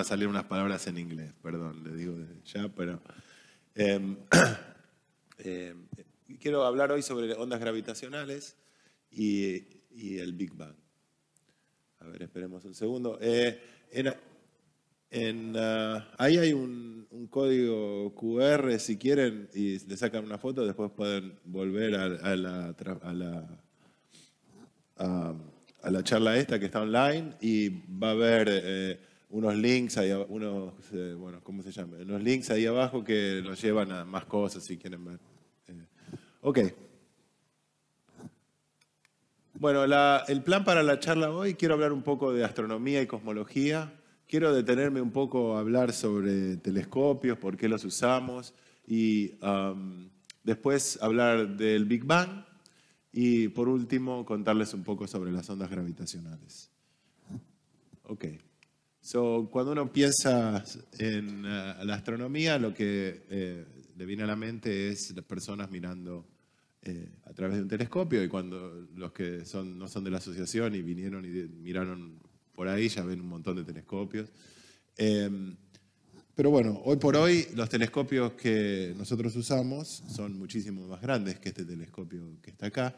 a salir unas palabras en inglés, perdón, le digo ya, pero... Em, em, quiero hablar hoy sobre ondas gravitacionales y, el Big Bang. A ver, esperemos un segundo. Eh, en, ah, ahí hay un, código QR, si quieren, y le sacan una foto, después pueden volver a, la... A la charla esta que está online y va a haber eh, unos links ahí, unos, eh, bueno, ¿cómo se llama? Unos links ahí abajo que nos llevan a más cosas si quieren ver. Eh. ok. Bueno, el plan para la charla hoy, quiero hablar un poco de astronomía y cosmología. Quiero detenerme un poco a hablar sobre telescopios, por qué los usamos y um, después hablar del Big Bang y por último contarles un poco sobre las ondas gravitacionales. Okay. So, cuando uno piensa en eh, la astronomía, lo que eh, le viene a la mente es las personas mirando eh, a través de un telescopio y cuando los que son, no son de la asociación y vinieron y miraron por ahí, ya ven un montón de telescopios. Em, pero bueno, hoy por hoy los telescopios que nosotros usamos son muchísimo más grandes que este telescopio que está acá.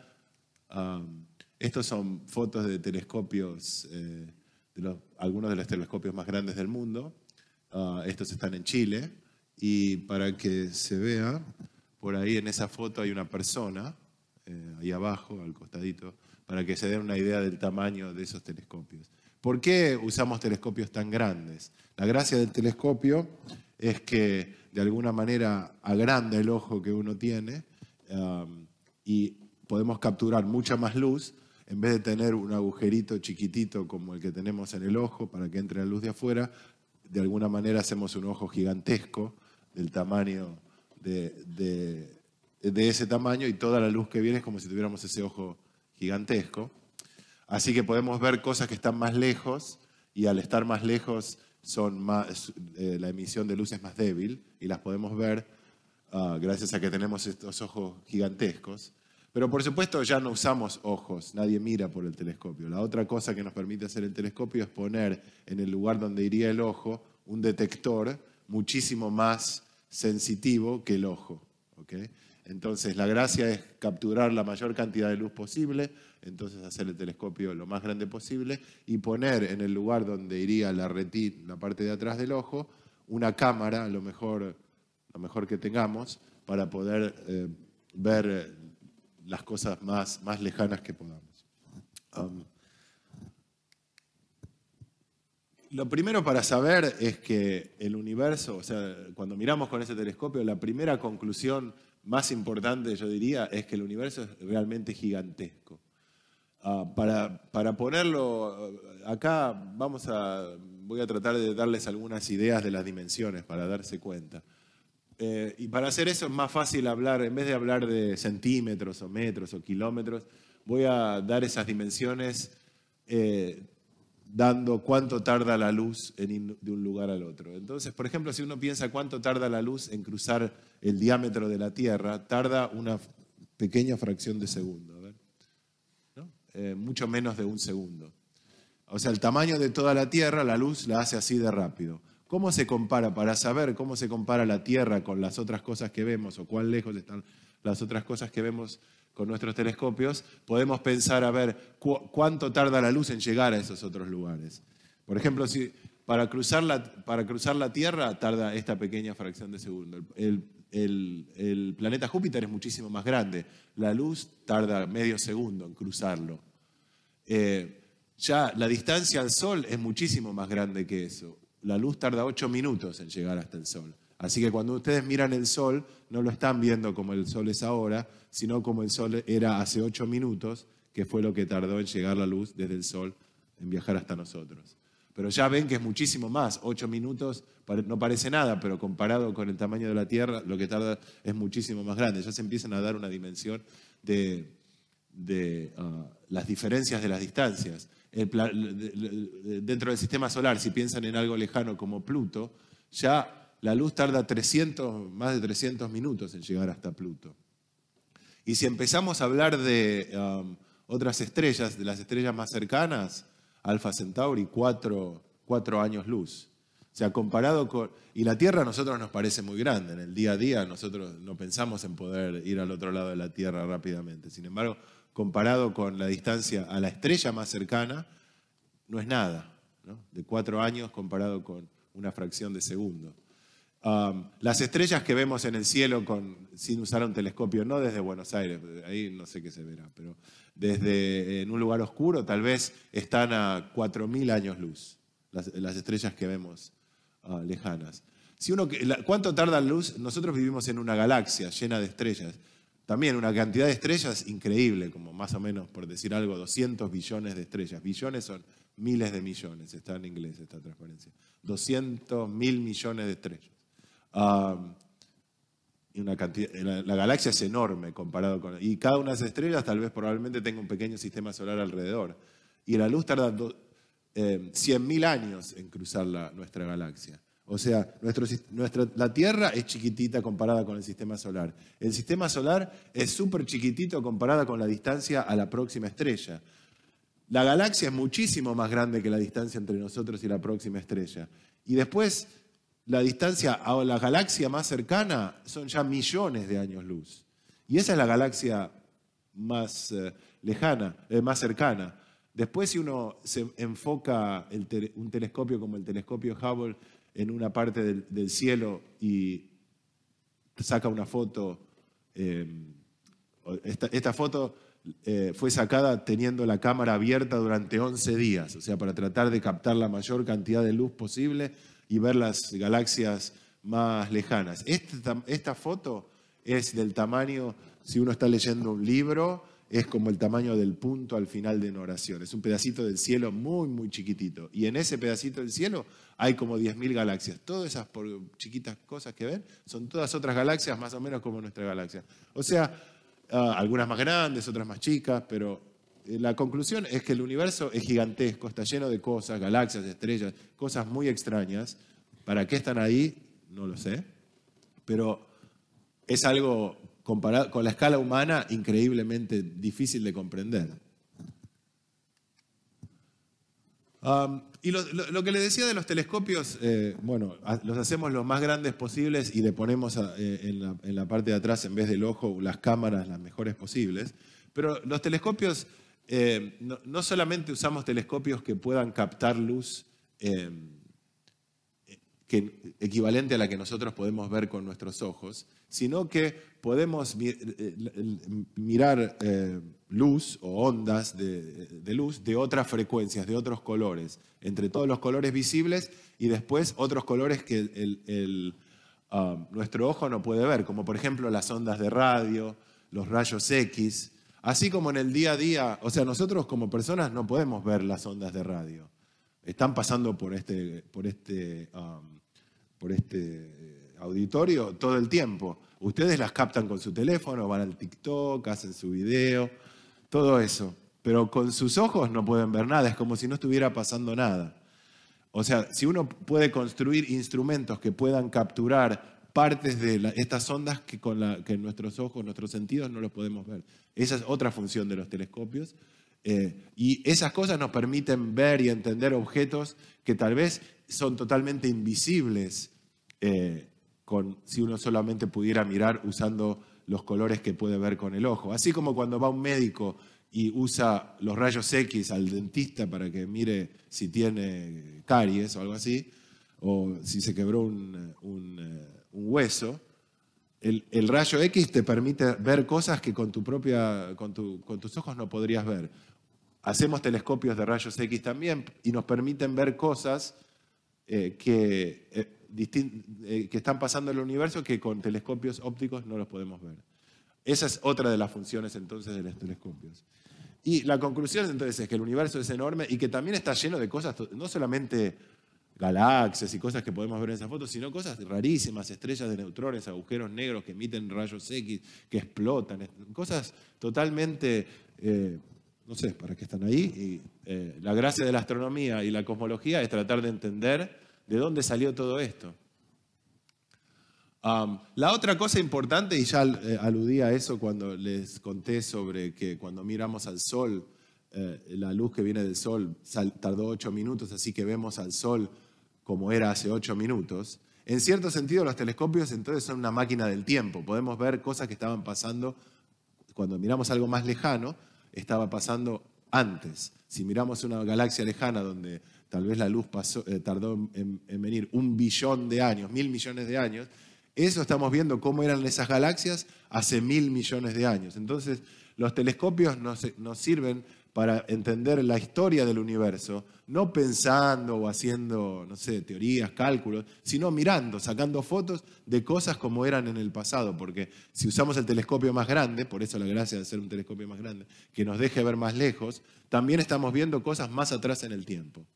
estos son fotos de telescopios algunos de los telescopios más grandes del mundo. Ah, estos están en Chile. Y para que se vea, por ahí en esa foto hay una persona, eh, ahí abajo, al costadito, para que se den una idea del tamaño de esos telescopios. ¿Por qué usamos telescopios tan grandes? La gracia del telescopio es que de alguna manera agranda el ojo que uno tiene y podemos capturar mucha más luz en vez de tener un agujerito chiquitito como el que tenemos en el ojo para que entre la luz de afuera, de alguna manera hacemos un ojo gigantesco del tamaño de, ese tamaño y toda la luz que viene es como si tuviéramos ese ojo gigantesco. Así que podemos ver cosas que están más lejos y al estar más lejos son más, eh, la emisión de luz es más débil y las podemos ver ah, gracias a que tenemos estos ojos gigantescos. Pero por supuesto ya no usamos ojos, nadie mira por el telescopio. La otra cosa que nos permite hacer el telescopio es poner en el lugar donde iría el ojo un detector muchísimo más sensitivo que el ojo. Entonces la gracia es capturar la mayor cantidad de luz posible, entonces hacer el telescopio lo más grande posible y poner en el lugar donde iría la retina, la parte de atrás del ojo, una cámara, lo mejor, lo mejor que tengamos, para poder eh, ver las cosas más, más lejanas que podamos. Um, lo primero para saber es que el universo, o sea, cuando miramos con ese telescopio, la primera conclusión más importante, yo diría, es que el universo es realmente gigantesco. Ah, para, para, ponerlo ah, acá, vamos a, voy a tratar de darles algunas ideas de las dimensiones para darse cuenta. Eh, y para hacer eso es más fácil hablar, en vez de hablar de centímetros o metros o kilómetros, voy a dar esas dimensiones eh, dando cuánto tarda la luz en de un lugar al otro. Entonces, por ejemplo, si uno piensa cuánto tarda la luz en cruzar el diámetro de la Tierra, tarda una pequeña fracción de segundo, eh, mucho menos de un segundo. O sea, el tamaño de toda la Tierra, la luz la hace así de rápido. ¿Cómo se compara? Para saber cómo se compara la Tierra con las otras cosas que vemos o cuán lejos están las otras cosas que vemos con nuestros telescopios, podemos pensar a ver cuánto tarda la luz en llegar a esos otros lugares. Por ejemplo, si para cruzar la, para cruzar la Tierra tarda esta pequeña fracción de segundo. El, planeta Júpiter es muchísimo más grande. La luz tarda medio segundo en cruzarlo. Eh, ya la distancia al Sol es muchísimo más grande que eso. La luz tarda ocho minutos en llegar hasta el sol. Así que cuando ustedes miran el sol, no lo están viendo como el sol es ahora, sino como el sol era hace ocho minutos, que fue lo que tardó en llegar la luz desde el sol, en viajar hasta nosotros. Pero ya ven que es muchísimo más. Ocho minutos no parece nada, pero comparado con el tamaño de la Tierra, lo que tarda es muchísimo más grande. Ya se empiezan a dar una dimensión de, ah, las diferencias de las distancias dentro del sistema solar, si piensan en algo lejano como Pluto, ya la luz tarda más de 300 minutos en llegar hasta Pluto. Y si empezamos a hablar de um, otras estrellas, de las estrellas más cercanas, Alfa Centauri, cuatro, cuatro años luz. O sea, comparado con... Y la Tierra a nosotros nos parece muy grande. En el día a día nosotros no pensamos en poder ir al otro lado de la Tierra rápidamente. Sin embargo, comparado con la distancia a la estrella más cercana, no es nada, de cuatro años comparado con una fracción de segundo. las estrellas que vemos en el cielo sin usar un telescopio, no desde Buenos Aires, ahí no sé qué se verá, pero desde en un lugar oscuro tal vez están a cuatro mil años luz, las, estrellas que vemos ah, lejanas. Si uno, ¿Cuánto tarda la luz? Nosotros vivimos en una galaxia llena de estrellas también una cantidad de estrellas increíble, como más o menos, por decir algo, 200 billones de estrellas. Billones son miles de millones, está en inglés esta transparencia. 200 mil millones de estrellas. la, galaxia es enorme comparado con... Y cada una de esas estrellas tal vez probablemente tenga un pequeño sistema solar alrededor. Y la luz tarda 100 eh, mil años en cruzar nuestra galaxia. O sea, nuestra, la Tierra es chiquitita comparada con el sistema solar. El sistema solar es súper chiquitito comparada con la distancia a la próxima estrella. La galaxia es muchísimo más grande que la distancia entre nosotros y la próxima estrella. Y después, la distancia a la galaxia más cercana son ya millones de años luz. Y esa es la galaxia más eh, lejana, eh, más cercana. Después, si uno se enfoca un telescopio como el telescopio Hubble en una parte del, cielo y saca una foto. Em, esta, foto eh, fue sacada teniendo la cámara abierta durante 11 días, o sea, para tratar de captar la mayor cantidad de luz posible y ver las galaxias más lejanas. Este esta foto es del tamaño, si uno está leyendo un libro, es como el tamaño del punto al final de una oración. Es un pedacito del cielo muy, muy chiquitito. Y en ese pedacito del cielo hay como 10.000 galaxias. Todas esas chiquitas cosas que ven son todas otras galaxias, más o menos como nuestra galaxia. O sea, ah, algunas más grandes, otras más chicas, pero eh, la conclusión es que el universo es gigantesco, está lleno de cosas, galaxias, estrellas, cosas muy extrañas. ¿Para qué están ahí? No lo sé. Pero es algo comparado con la escala humana, increíblemente difícil de comprender. y lo, que le decía de los telescopios, eh, bueno, los hacemos los más grandes posibles y le ponemos eh, en, la, parte de atrás, en vez del ojo, las cámaras las mejores posibles. Pero los telescopios, eh, no, no, solamente usamos telescopios que puedan captar luz que, equivalente a la que nosotros podemos ver con nuestros ojos, sino que podemos eh, eh, mirar eh, luz o ondas de, luz de otras frecuencias, de otros colores, entre todos los colores visibles y después otros colores que um, nuestro ojo no puede ver, como por ejemplo las ondas de radio, los rayos X, así como en el día a día, o sea, nosotros como personas no podemos ver las ondas de radio, están pasando por este... Por este um, por este eh, auditorio todo el tiempo. Ustedes las captan con su teléfono, van al TikTok, hacen su video, todo eso. Pero con sus ojos no pueden ver nada, es como si no estuviera pasando nada. O sea, si uno puede construir instrumentos que puedan capturar partes de estas ondas que con que nuestros ojos, nuestros sentidos no los podemos ver. Esa es otra función de los telescopios. Eh, y esas cosas nos permiten ver y entender objetos que tal vez son totalmente invisibles eh, con, si uno solamente pudiera mirar usando los colores que puede ver con el ojo. Así como cuando va un médico y usa los rayos X al dentista para que mire si tiene caries o algo así, o si se quebró un, eh, hueso, el, rayo X te permite ver cosas que con, tu propia, con tus ojos no podrías ver hacemos telescopios de rayos X también y nos permiten ver cosas eh, eh, eh, que, están pasando en el universo que con telescopios ópticos no los podemos ver. Esa es otra de las funciones entonces de los telescopios. Y la conclusión entonces es que el universo es enorme y que también está lleno de cosas, no solamente galaxias y cosas que podemos ver en esas fotos, sino cosas rarísimas, estrellas de neutrones, agujeros negros que emiten rayos X, que explotan, cosas totalmente no sé para qué están ahí. Eh, la gracia de la astronomía y la cosmología es tratar de entender de dónde salió todo esto. la otra cosa importante, y ya eh, aludí a eso cuando les conté sobre que cuando miramos al sol, eh, la luz que viene del sol tardó ocho minutos, así que vemos al sol como era hace ocho minutos. En cierto sentido, los telescopios entonces son una máquina del tiempo. Podemos ver cosas que estaban pasando cuando miramos algo más lejano, estaba pasando antes. Si miramos una galaxia lejana donde tal vez la luz eh, tardó en, venir un billón de años, mil millones de años, eso estamos viendo cómo eran esas galaxias hace mil millones de años. Entonces, los telescopios nos sirven para entender la historia del universo, no pensando o haciendo, no sé, teorías, cálculos, sino mirando, sacando fotos de cosas como eran en el pasado, porque si usamos el telescopio más grande, por eso la gracia de ser un telescopio más grande, que nos deje ver más lejos, también estamos viendo cosas más atrás en el tiempo.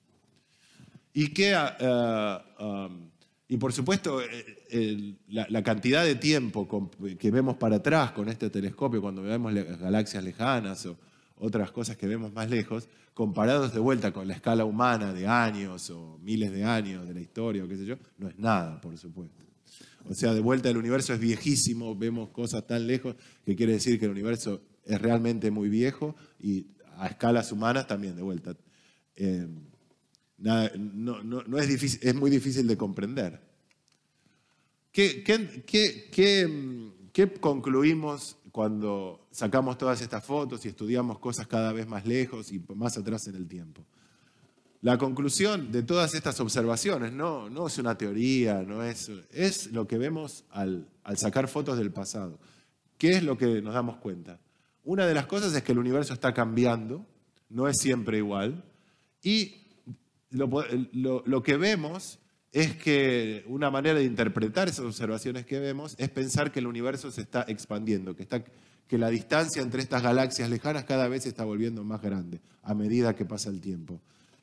Y que, ah, ah, um, y por supuesto, eh, la, cantidad de tiempo que vemos para atrás con este telescopio, cuando vemos galaxias lejanas o otras cosas que vemos más lejos, comparados de vuelta con la escala humana de años o miles de años de la historia o qué sé yo, no es nada, por supuesto. O sea, de vuelta el universo es viejísimo, vemos cosas tan lejos que quiere decir que el universo es realmente muy viejo y a escalas humanas también, de vuelta. Eh, es, es muy difícil de comprender. ¿Qué, qué, qué, qué concluimos cuando sacamos todas estas fotos y estudiamos cosas cada vez más lejos y más atrás en el tiempo. La conclusión de todas estas observaciones no, no es una teoría, no es, es lo que vemos al, al sacar fotos del pasado. ¿Qué es lo que nos damos cuenta? Una de las cosas es que el universo está cambiando, no es siempre igual, y lo, lo, lo que vemos es que una manera de interpretar esas observaciones que vemos es pensar que el universo se está expandiendo, que, está, que la distancia entre estas galaxias lejanas cada vez está volviendo más grande a medida que pasa el tiempo.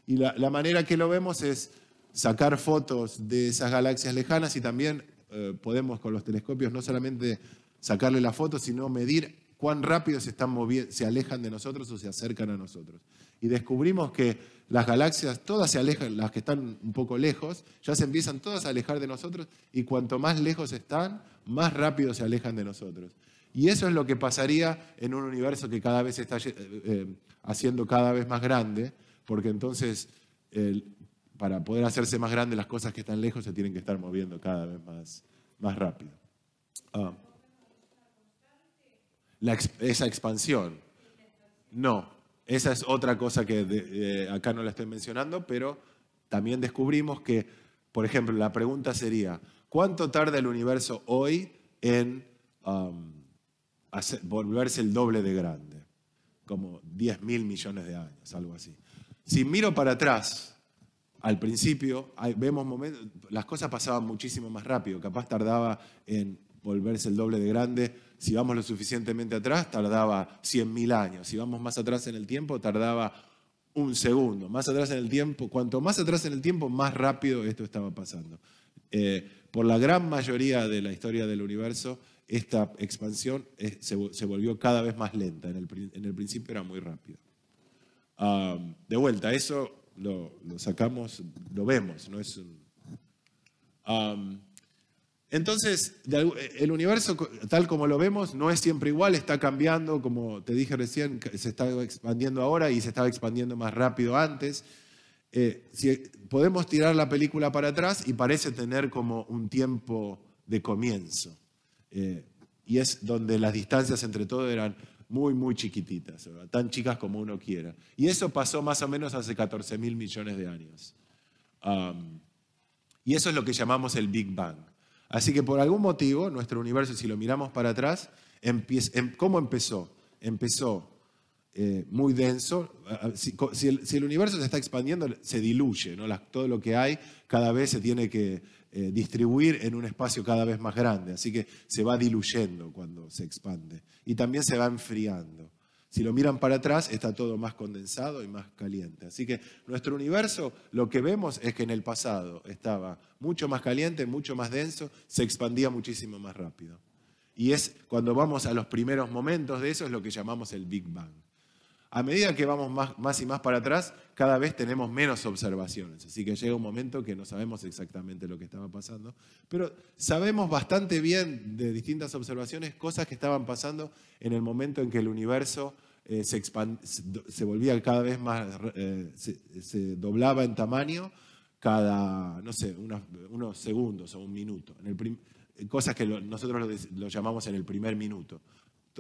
Y la, manera que lo vemos es sacar fotos de esas galaxias lejanas y también eh, podemos con los telescopios no solamente sacarle la foto, sino medir cuán rápido se, están se alejan de nosotros o se acercan a nosotros. Y descubrimos que las galaxias, todas se alejan, las que están un poco lejos, ya se empiezan todas a alejar de nosotros y cuanto más lejos están, más rápido se alejan de nosotros. Y eso es lo que pasaría en un universo que cada vez se está eh, eh, haciendo cada vez más grande, porque entonces para poder hacerse más grande las cosas que están lejos se tienen que estar moviendo cada vez más, más rápido. Ah esa expansión. No, esa es otra cosa que eh, acá no la estoy mencionando, pero también descubrimos que, por ejemplo, la pregunta sería, ¿cuánto tarda el universo hoy en um, volverse el doble de grande? Como 10 mil millones de años, algo así. Si miro para atrás, al principio, vemos momentos, las cosas pasaban muchísimo más rápido, capaz tardaba en volverse el doble de grande si vamos lo suficientemente atrás, tardaba 100.000 años. Si vamos más atrás en el tiempo, tardaba un segundo. Más atrás en el tiempo, cuanto más atrás en el tiempo, más rápido esto estaba pasando. Eh, por la gran mayoría de la historia del universo, esta expansión eh, se, volvió cada vez más lenta. En el, principio era muy rápido. de vuelta, eso lo, sacamos, lo vemos, no es un... Entonces, eh, el universo tal como lo vemos no es siempre igual, está cambiando, como te dije recién, se está expandiendo ahora y se estaba expandiendo más rápido antes. Eh, podemos tirar la película para atrás y parece tener como un tiempo de comienzo. Eh, y es donde las distancias entre todo eran muy, muy chiquititas, tan chicas como uno quiera. Y eso pasó más o menos hace 14 mil millones de años. y eso es lo que llamamos el Big Bang. Así que por algún motivo, nuestro universo, si lo miramos para atrás, em, ¿cómo empezó? Empezó eh, muy denso. Si, el, universo se está expandiendo, se diluye. ¿no? todo lo que hay cada vez se tiene que eh, distribuir en un espacio cada vez más grande. Así que se va diluyendo cuando se expande. Y también se va enfriando. Si lo miran para atrás, está todo más condensado y más caliente. Así que nuestro universo, lo que vemos es que en el pasado estaba mucho más caliente, mucho más denso, se expandía muchísimo más rápido. Y es cuando vamos a los primeros momentos de eso, es lo que llamamos el Big Bang a medida que vamos más, y más para atrás, cada vez tenemos menos observaciones. Así que llega un momento que no sabemos exactamente lo que estaba pasando, pero sabemos bastante bien de distintas observaciones cosas que estaban pasando en el momento en que el universo eh, se, volvía cada vez más, eh, se, doblaba en tamaño cada, no sé, unos, segundos o un minuto. cosas que nosotros lo llamamos en el primer minuto.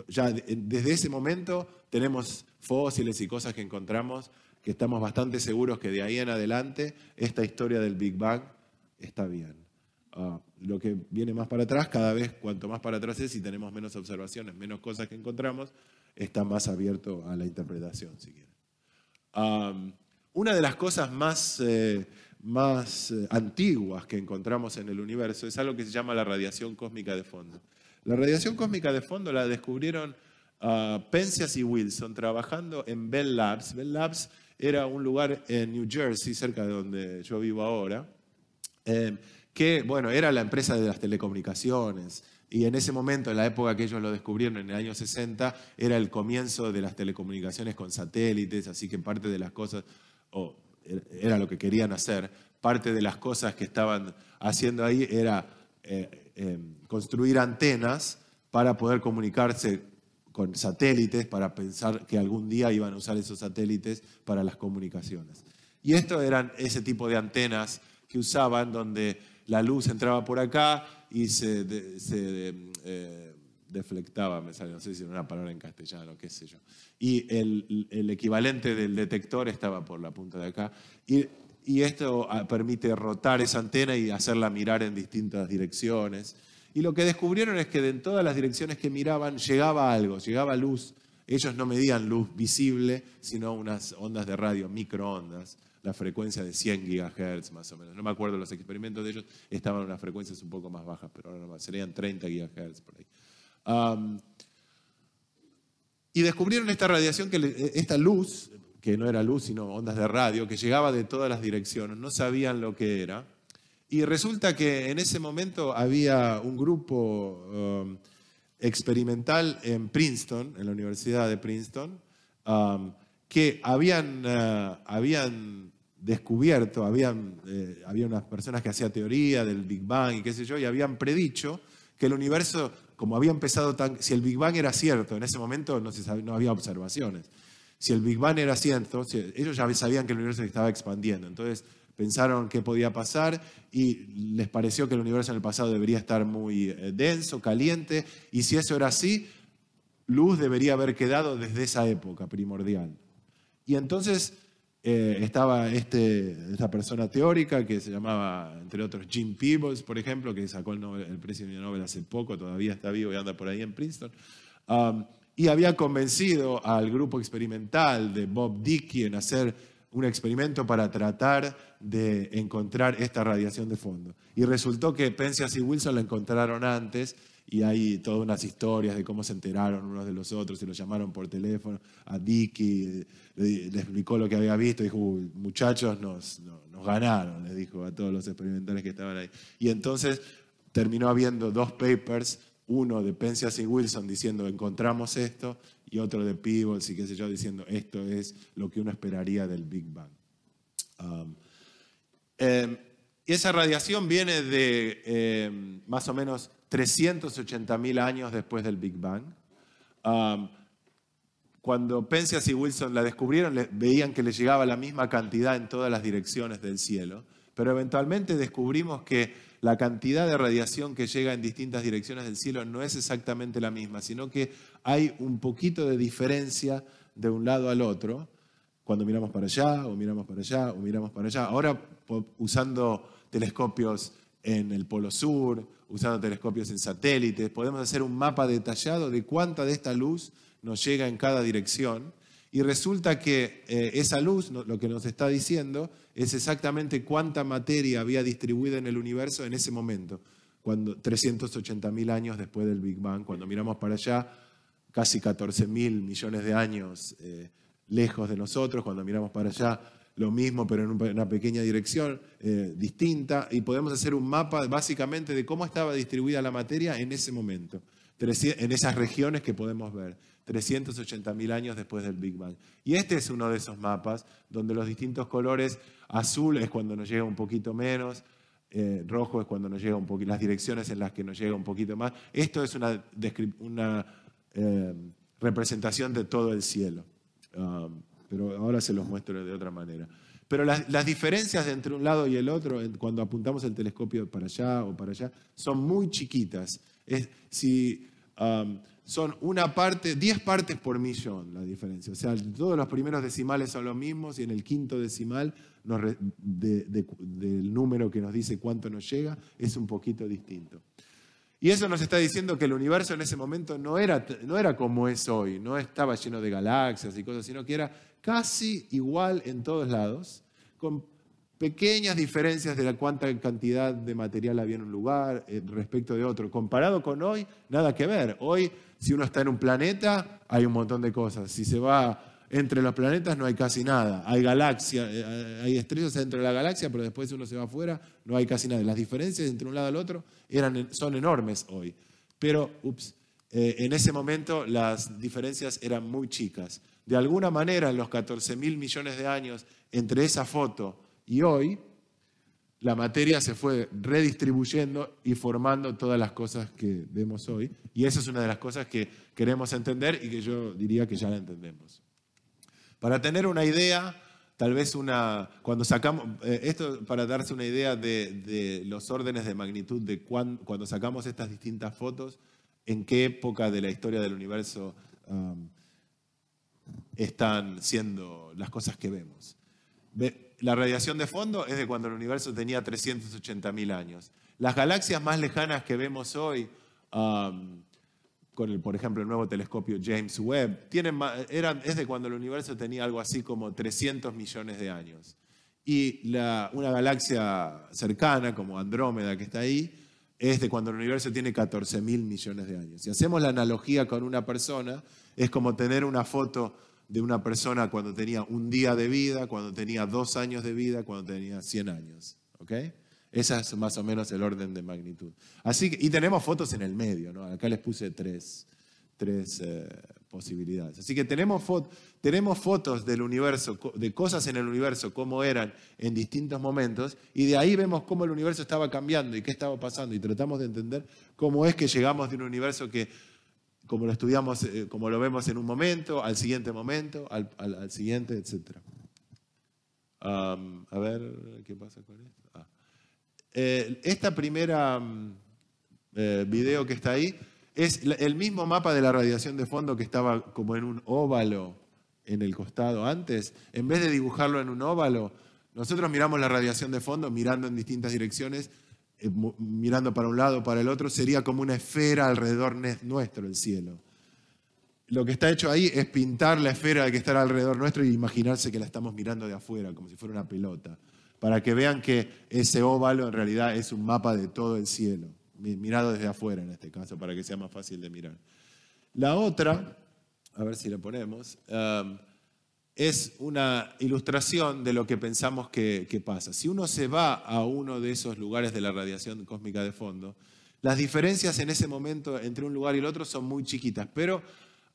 Ya desde ese momento tenemos fósiles y cosas que encontramos que estamos bastante seguros que de ahí en adelante esta historia del Big Bang está bien. Ah, lo que viene más para atrás, cada vez cuanto más para atrás es y tenemos menos observaciones, menos cosas que encontramos, está más abierto a la interpretación, si una de las cosas más, eh, más eh, antiguas que encontramos en el universo es algo que se llama la radiación cósmica de fondo. La radiación cósmica de fondo la descubrieron uh, y Wilson trabajando en Bell Labs. Bell Labs era un lugar en New Jersey, cerca de donde yo vivo ahora, em, que bueno, era la empresa de las telecomunicaciones. Y en ese momento, en la época que ellos lo descubrieron, en el año 60, era el comienzo de las telecomunicaciones con satélites, así que parte de las cosas, o er, era lo que querían hacer, parte de las cosas que estaban haciendo ahí era eh, Em, construir antenas para poder comunicarse con satélites, para pensar que algún día iban a usar esos satélites para las comunicaciones. Y esto eran ese tipo de antenas que usaban donde la luz entraba por acá y se, em, eh, deflectaba, me sale, no sé si era una palabra en castellano, qué sé yo. Y el, el, equivalente del detector estaba por la punta de acá. Y y esto ah, permite rotar esa antena y hacerla mirar en distintas direcciones. Y lo que descubrieron es que en todas las direcciones que miraban llegaba algo, llegaba luz. Ellos no medían luz visible, sino unas ondas de radio, microondas, la frecuencia de 100 GHz más o menos. No me acuerdo, los experimentos de ellos estaban en unas frecuencias un poco más bajas, pero ahora serían 30 GHz por ahí. y descubrieron esta radiación, que eh, esta luz que no era luz, sino ondas de radio, que llegaba de todas las direcciones, no sabían lo que era. Y resulta que en ese momento había un grupo um, experimental en Princeton, en la Universidad de Princeton, um, que habían, uh, habían descubierto, habían, eh, había unas personas que hacían teoría del Big Bang y qué sé yo, y habían predicho que el universo, como había empezado tan, si el Big Bang era cierto, en ese momento no, no había observaciones, si el Big Bang era cierto, ellos ya sabían que el universo se estaba expandiendo, entonces pensaron qué podía pasar y les pareció que el universo en el pasado debería estar muy eh, denso, caliente, y si eso era así, luz debería haber quedado desde esa época primordial. Y entonces eh, estaba este, esta persona teórica que se llamaba, entre otros, Jim Peebles, por ejemplo, que sacó el, precio de premio Nobel hace poco, todavía está vivo y anda por ahí en Princeton. Um, y había convencido al grupo experimental de Bob Dickey en hacer un experimento para tratar de encontrar esta radiación de fondo. Y resultó que Penzias y Wilson la encontraron antes y hay todas unas historias de cómo se enteraron unos de los otros y lo llamaron por teléfono a Dickey, le, explicó lo que había visto, dijo, muchachos, nos, ganaron, le dijo a todos los experimentales que estaban ahí. Y entonces terminó habiendo dos papers uno de Penzias y Wilson diciendo encontramos esto y otro de Peebles y qué sé yo diciendo esto es lo que uno esperaría del Big Bang. Um, em, y esa radiación viene de em, más o menos 380.000 años después del Big Bang. Um, cuando Penzias y Wilson la descubrieron, veían que le llegaba la misma cantidad en todas las direcciones del cielo, pero eventualmente descubrimos que la cantidad de radiación que llega en distintas direcciones del cielo no es exactamente la misma, sino que hay un poquito de diferencia de un lado al otro cuando miramos para allá o miramos para allá o miramos para allá. Ahora usando telescopios en el Polo Sur, usando telescopios en satélites, podemos hacer un mapa detallado de cuánta de esta luz nos llega en cada dirección y resulta que eh, esa luz, lo que nos está diciendo, es exactamente cuánta materia había distribuida en el universo en ese momento, cuando 380.000 años después del Big Bang, cuando miramos para allá, casi 14.000 millones de años eh, lejos de nosotros, cuando miramos para allá, lo mismo, pero en una pequeña dirección eh, distinta, y podemos hacer un mapa básicamente de cómo estaba distribuida la materia en ese momento, en esas regiones que podemos ver. 380 mil años después del Big Bang. Y este es uno de esos mapas donde los distintos colores, azul es cuando nos llega un poquito menos, eh, rojo es cuando nos llega un poquito, las direcciones en las que nos llega un poquito más. Esto es una, eh, representación de todo el cielo. Um, pero ahora se los muestro de otra manera. Pero las, diferencias entre un lado y el otro, cuando apuntamos el telescopio para allá o para allá, son muy chiquitas. Es, si um, son una parte, 10 partes por millón la diferencia. O sea, todos los primeros decimales son los mismos y en el quinto decimal del número que nos dice cuánto nos llega es un poquito distinto. Y eso nos está diciendo que el universo en ese momento no era, como es hoy, no estaba lleno de galaxias y cosas, sino que era casi igual en todos lados, con pequeñas diferencias de la cuánta cantidad de material había en un lugar eh, respecto de otro. Comparado con hoy, nada que ver. Hoy si uno está en un planeta, hay un montón de cosas. Si se va entre los planetas, no hay casi nada. Hay galaxias, eh, eh, hay estrellas dentro de la galaxia, pero después uno se va afuera, no hay casi nada. Las diferencias entre un lado al otro son enormes hoy. Pero, ups, eh, en ese momento las diferencias eran muy chicas. De alguna manera, en los 14 mil millones de años entre esa foto y hoy, la materia se fue redistribuyendo y formando todas las cosas que vemos hoy. Y esa es una de las cosas que queremos entender y que yo diría que ya la entendemos. Para tener una idea, tal vez una, cuando sacamos, eh, esto para darse una idea de, los órdenes de magnitud de cuando sacamos estas distintas fotos, en qué época de la historia del universo um, están siendo las cosas que vemos. Ve, la radiación de fondo es de cuando el universo tenía 380.000 años. Las galaxias más lejanas que vemos hoy, um, con el, por ejemplo el nuevo telescopio James Webb, tienen, es de cuando el universo tenía algo así como 300 millones de años. Y una galaxia cercana, como Andrómeda, que está ahí, es de cuando el universo tiene 14.000 millones de años. Si hacemos la analogía con una persona, es como tener una foto de una persona cuando tenía un día de vida, cuando tenía dos años de vida, cuando tenía 100 años. ¿Ok? Ese es más o menos el orden de magnitud. Así y tenemos fotos en el medio, ¿no? Acá les puse tres, eh, posibilidades. Así que tenemos, tenemos fotos del universo, de cosas en el universo, cómo eran en distintos momentos, y de ahí vemos cómo el universo estaba cambiando y qué estaba pasando, y tratamos de entender cómo es que llegamos de un universo que como lo estudiamos, eh, como lo vemos en un momento, al siguiente momento, al, siguiente, etc. Um, a ver, ¿qué pasa con esto? Ah. Eh, esta primera mm, eh, video que está ahí es el mismo mapa de la radiación de fondo que estaba como en un óvalo en el costado antes. En vez de dibujarlo en un óvalo, nosotros miramos la radiación de fondo mirando en distintas direcciones eh, mirando para un lado, para el otro, sería como una esfera alrededor nuestro el cielo. Lo que está hecho ahí es pintar la esfera que está alrededor nuestro y imaginarse que la estamos mirando de afuera, como si fuera una pelota, para que vean que ese óvalo en realidad es un mapa de todo el cielo, mirado desde afuera en este caso, para que sea más fácil de mirar. La otra, a ver si la ponemos, es una ilustración de lo que pensamos que, pasa. Si uno se va a uno de esos lugares de la radiación cósmica de fondo, las diferencias en ese momento entre un lugar y el otro son muy chiquitas, pero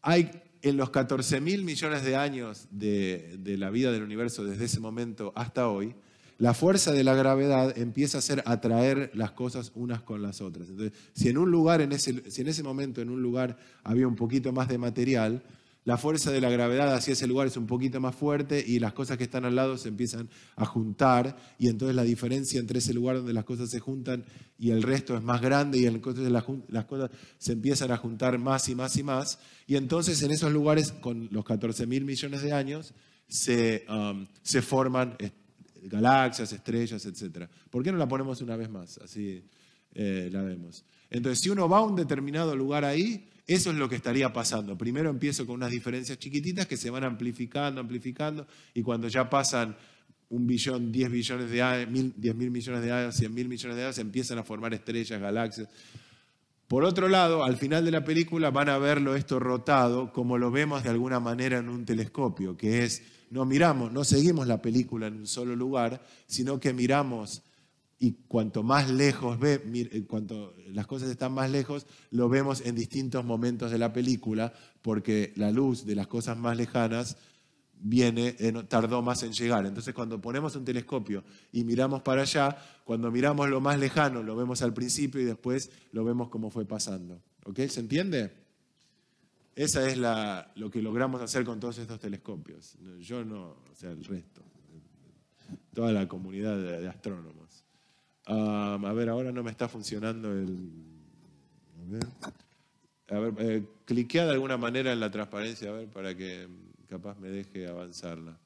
hay en los 14 mil millones de años de, la vida del universo desde ese momento hasta hoy, la fuerza de la gravedad empieza a hacer atraer las cosas unas con las otras. Entonces, si en un lugar, si en ese momento en un lugar había un poquito más de material, la fuerza de la gravedad hacia ese lugar es un poquito más fuerte y las cosas que están al lado se empiezan a juntar y entonces la diferencia entre ese lugar donde las cosas se juntan y el resto es más grande y entonces las, cosas se empiezan a juntar más y más y más. Y entonces en esos lugares con los 14.000 mil millones de años se, um, forman eh, galaxias, estrellas, etc. ¿Por qué no la ponemos una vez más? Así eh, la vemos. Entonces si uno va a un determinado lugar ahí, eso es lo que estaría pasando. Primero empiezo con unas diferencias chiquititas que se van amplificando, amplificando, y cuando ya pasan un billón, 10 billones de años, mil, diez mil millones de años, 100.000 mil millones de años, empiezan a formar estrellas, galaxias. Por otro lado, al final de la película van a verlo esto rotado como lo vemos de alguna manera en un telescopio, que es, no miramos, no seguimos la película en un solo lugar, sino que miramos y cuanto más lejos ve, eh, cuanto las cosas están más lejos, lo vemos en distintos momentos de la película, porque la luz de las cosas más lejanas viene, tardó más en llegar. Entonces, cuando ponemos un telescopio y miramos para allá, cuando miramos lo más lejano, lo vemos al principio y después lo vemos como fue pasando. ¿Ok? ¿Se entiende? Esa es lo que logramos hacer con todos estos telescopios. Yo no, o sea, el resto, toda la comunidad de astrónomos a ver, ahora no me está funcionando el... A ver, eh, cliquea de alguna manera en la transparencia, ver, para que capaz me deje avanzarla.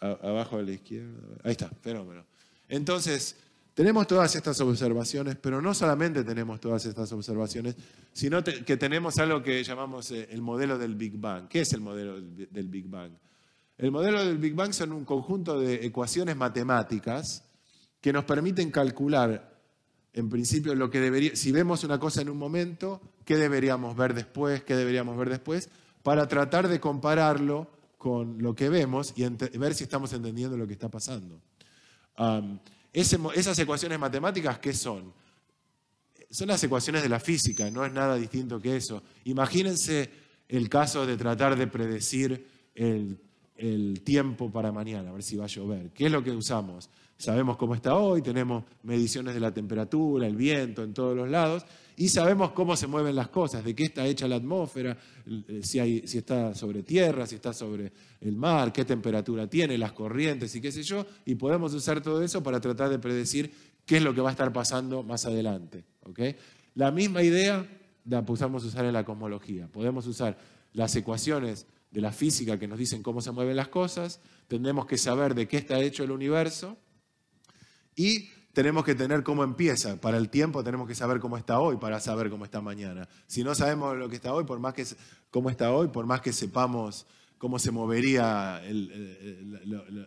abajo a la izquierda. Ahí está, fenómeno. Entonces, tenemos todas estas observaciones, pero no solamente tenemos todas estas observaciones, sino que tenemos algo que llamamos eh, el modelo del Big Bang. ¿Qué es el modelo del Big Bang? El modelo del Big Bang son un conjunto de ecuaciones matemáticas que nos permiten calcular, en principio, lo que debería, si vemos una cosa en un momento, qué deberíamos ver después, qué deberíamos ver después, para tratar de compararlo con lo que vemos y ver si estamos entendiendo lo que está pasando. esas ecuaciones matemáticas, ¿qué son? Son las ecuaciones de la física, no es nada distinto que eso. Imagínense el caso de tratar de predecir el, el tiempo para mañana, a ver si va a llover. ¿Qué es lo que usamos? Sabemos cómo está hoy, tenemos mediciones de la temperatura, el viento en todos los lados y sabemos cómo se mueven las cosas, de qué está hecha la atmósfera, eh, si, está sobre tierra, si está sobre el mar, qué temperatura tiene, las corrientes y qué sé yo, y podemos usar todo eso para tratar de predecir qué es lo que va a estar pasando más adelante. La misma idea la podemos usar en la cosmología. Podemos usar las ecuaciones de la física que nos dicen cómo se mueven las cosas, tenemos que saber de qué está hecho el universo y tenemos que tener cómo empieza. Para el tiempo tenemos que saber cómo está hoy para saber cómo está mañana. Si no sabemos lo que está hoy, por más que cómo está hoy, por más que sepamos cómo se movería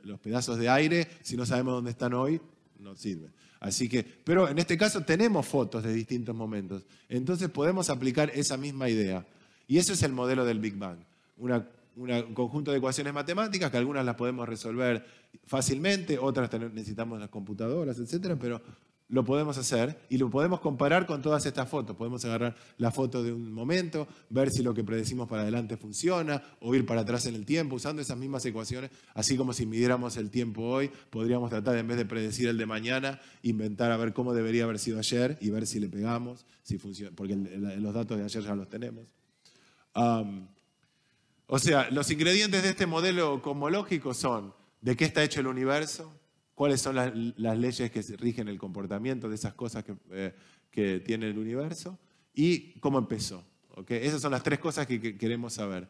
los pedazos de aire, si no sabemos dónde están hoy, no sirve. Así que, pero en este caso tenemos fotos de distintos momentos. Entonces podemos aplicar esa misma idea. Y eso es el modelo del Big Bang. Una un conjunto de ecuaciones matemáticas que algunas las podemos resolver fácilmente, otras necesitamos las computadoras, etcétera, pero lo podemos hacer y lo podemos comparar con todas estas fotos. Podemos agarrar la foto de un momento, ver si lo que predecimos para adelante funciona o ir para atrás en el tiempo usando esas mismas ecuaciones, así como si midiéramos el tiempo hoy, podríamos tratar en vez de predecir el de mañana, inventar a ver cómo debería haber sido ayer y ver si le pegamos, si funciona, porque los datos de ayer ya los tenemos. O sea, los ingredientes de este modelo cosmológico son de qué está hecho el universo, cuáles son las, leyes que rigen el comportamiento de esas cosas eh, que, tiene el universo y cómo empezó. ¿okay? Esas son las tres cosas que, queremos saber.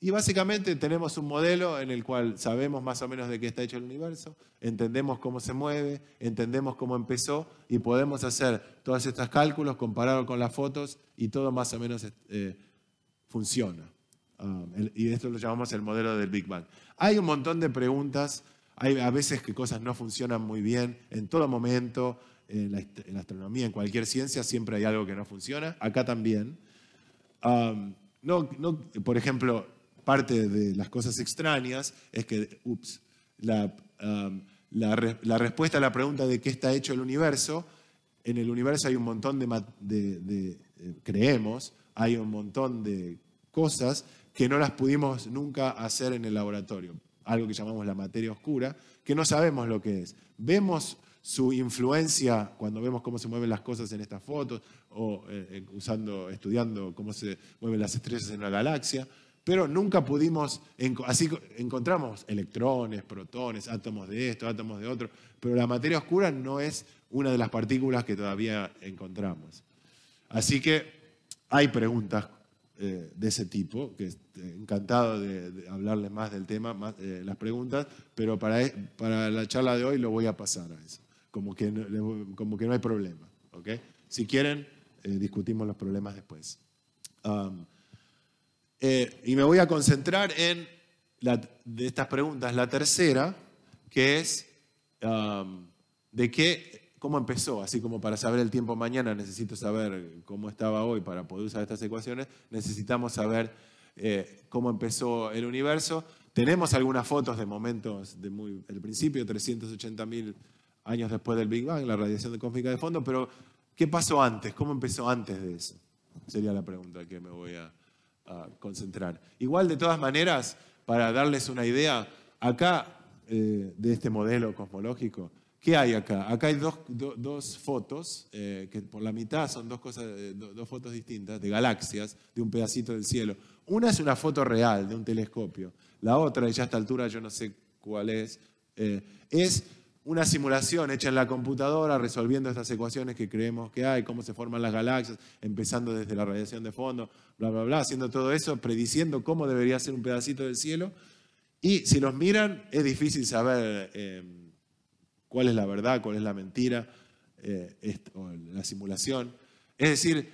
Y básicamente tenemos un modelo en el cual sabemos más o menos de qué está hecho el universo, entendemos cómo se mueve, entendemos cómo empezó y podemos hacer todos estos cálculos, compararlo con las fotos y todo más o menos eh, funciona. Ah, y esto lo llamamos el modelo del Big Bang. Hay un montón de preguntas, hay a veces que cosas no funcionan muy bien, en todo momento, en la, astronomía, en cualquier ciencia, siempre hay algo que no funciona, acá también. no, no, por ejemplo, parte de las cosas extrañas es que, ups, la, la, respuesta a la pregunta de qué está hecho el universo, en el universo hay un montón de, eh, creemos, hay un montón de cosas que no las pudimos nunca hacer en el laboratorio, algo que llamamos la materia oscura, que no sabemos lo que es. Vemos su influencia cuando vemos cómo se mueven las cosas en estas fotos o eh, eh, usando, estudiando cómo se mueven las estrellas en la galaxia, pero nunca pudimos, así encontramos electrones, protones, átomos de esto, átomos de otro, pero la materia oscura no es una de las partículas que todavía encontramos. Así que hay preguntas eh, de ese tipo, que este, encantado de, hablarles más del tema, más, eh, las preguntas, pero para, e, para la charla de hoy lo voy a pasar a eso, como que no, como que no hay problema. Si quieren, eh, discutimos los problemas después. y me voy a concentrar en de estas preguntas, la tercera, que es de qué cómo empezó, así como para saber el tiempo mañana necesito saber cómo estaba hoy para poder usar estas ecuaciones, necesitamos saber eh, cómo empezó el universo. Tenemos algunas fotos de momentos del muy, el principio, 380.000 años después del Big Bang, la radiación de cósmica de fondo, pero ¿qué pasó antes? ¿Cómo empezó antes de eso? Sería la pregunta que me voy a, concentrar. Igual, de todas maneras, para darles una idea, acá eh, de este modelo cosmológico, ¿Qué hay acá? Acá hay dos, fotos, eh, que por la mitad son dos, cosas, eh, dos fotos distintas, de galaxias, de un pedacito del cielo. Una es una foto real de un telescopio, la otra, y ya a esta altura yo no sé cuál es, eh, es una simulación hecha en la computadora resolviendo estas ecuaciones que creemos que hay, cómo se forman las galaxias, empezando desde la radiación de fondo, bla, bla, bla, haciendo todo eso, prediciendo cómo debería ser un pedacito del cielo. Y si los miran, es difícil saber cuál es la verdad, cuál es la mentira, eh, la simulación. Es decir,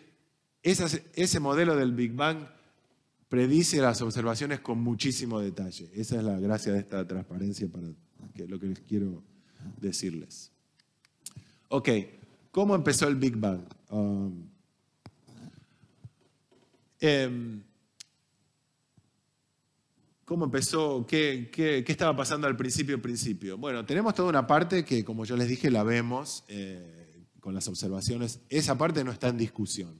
ese modelo del Big Bang predice las observaciones con muchísimo detalle. Esa es la gracia de esta transparencia para lo que les quiero decirles. Ok, ¿cómo empezó el Big Bang? Um, em, ¿Cómo empezó? ¿Qué, qué, estaba pasando al principio, principio? Bueno, tenemos toda una parte que, como yo les dije, la vemos eh, con las observaciones. Esa parte no está en discusión.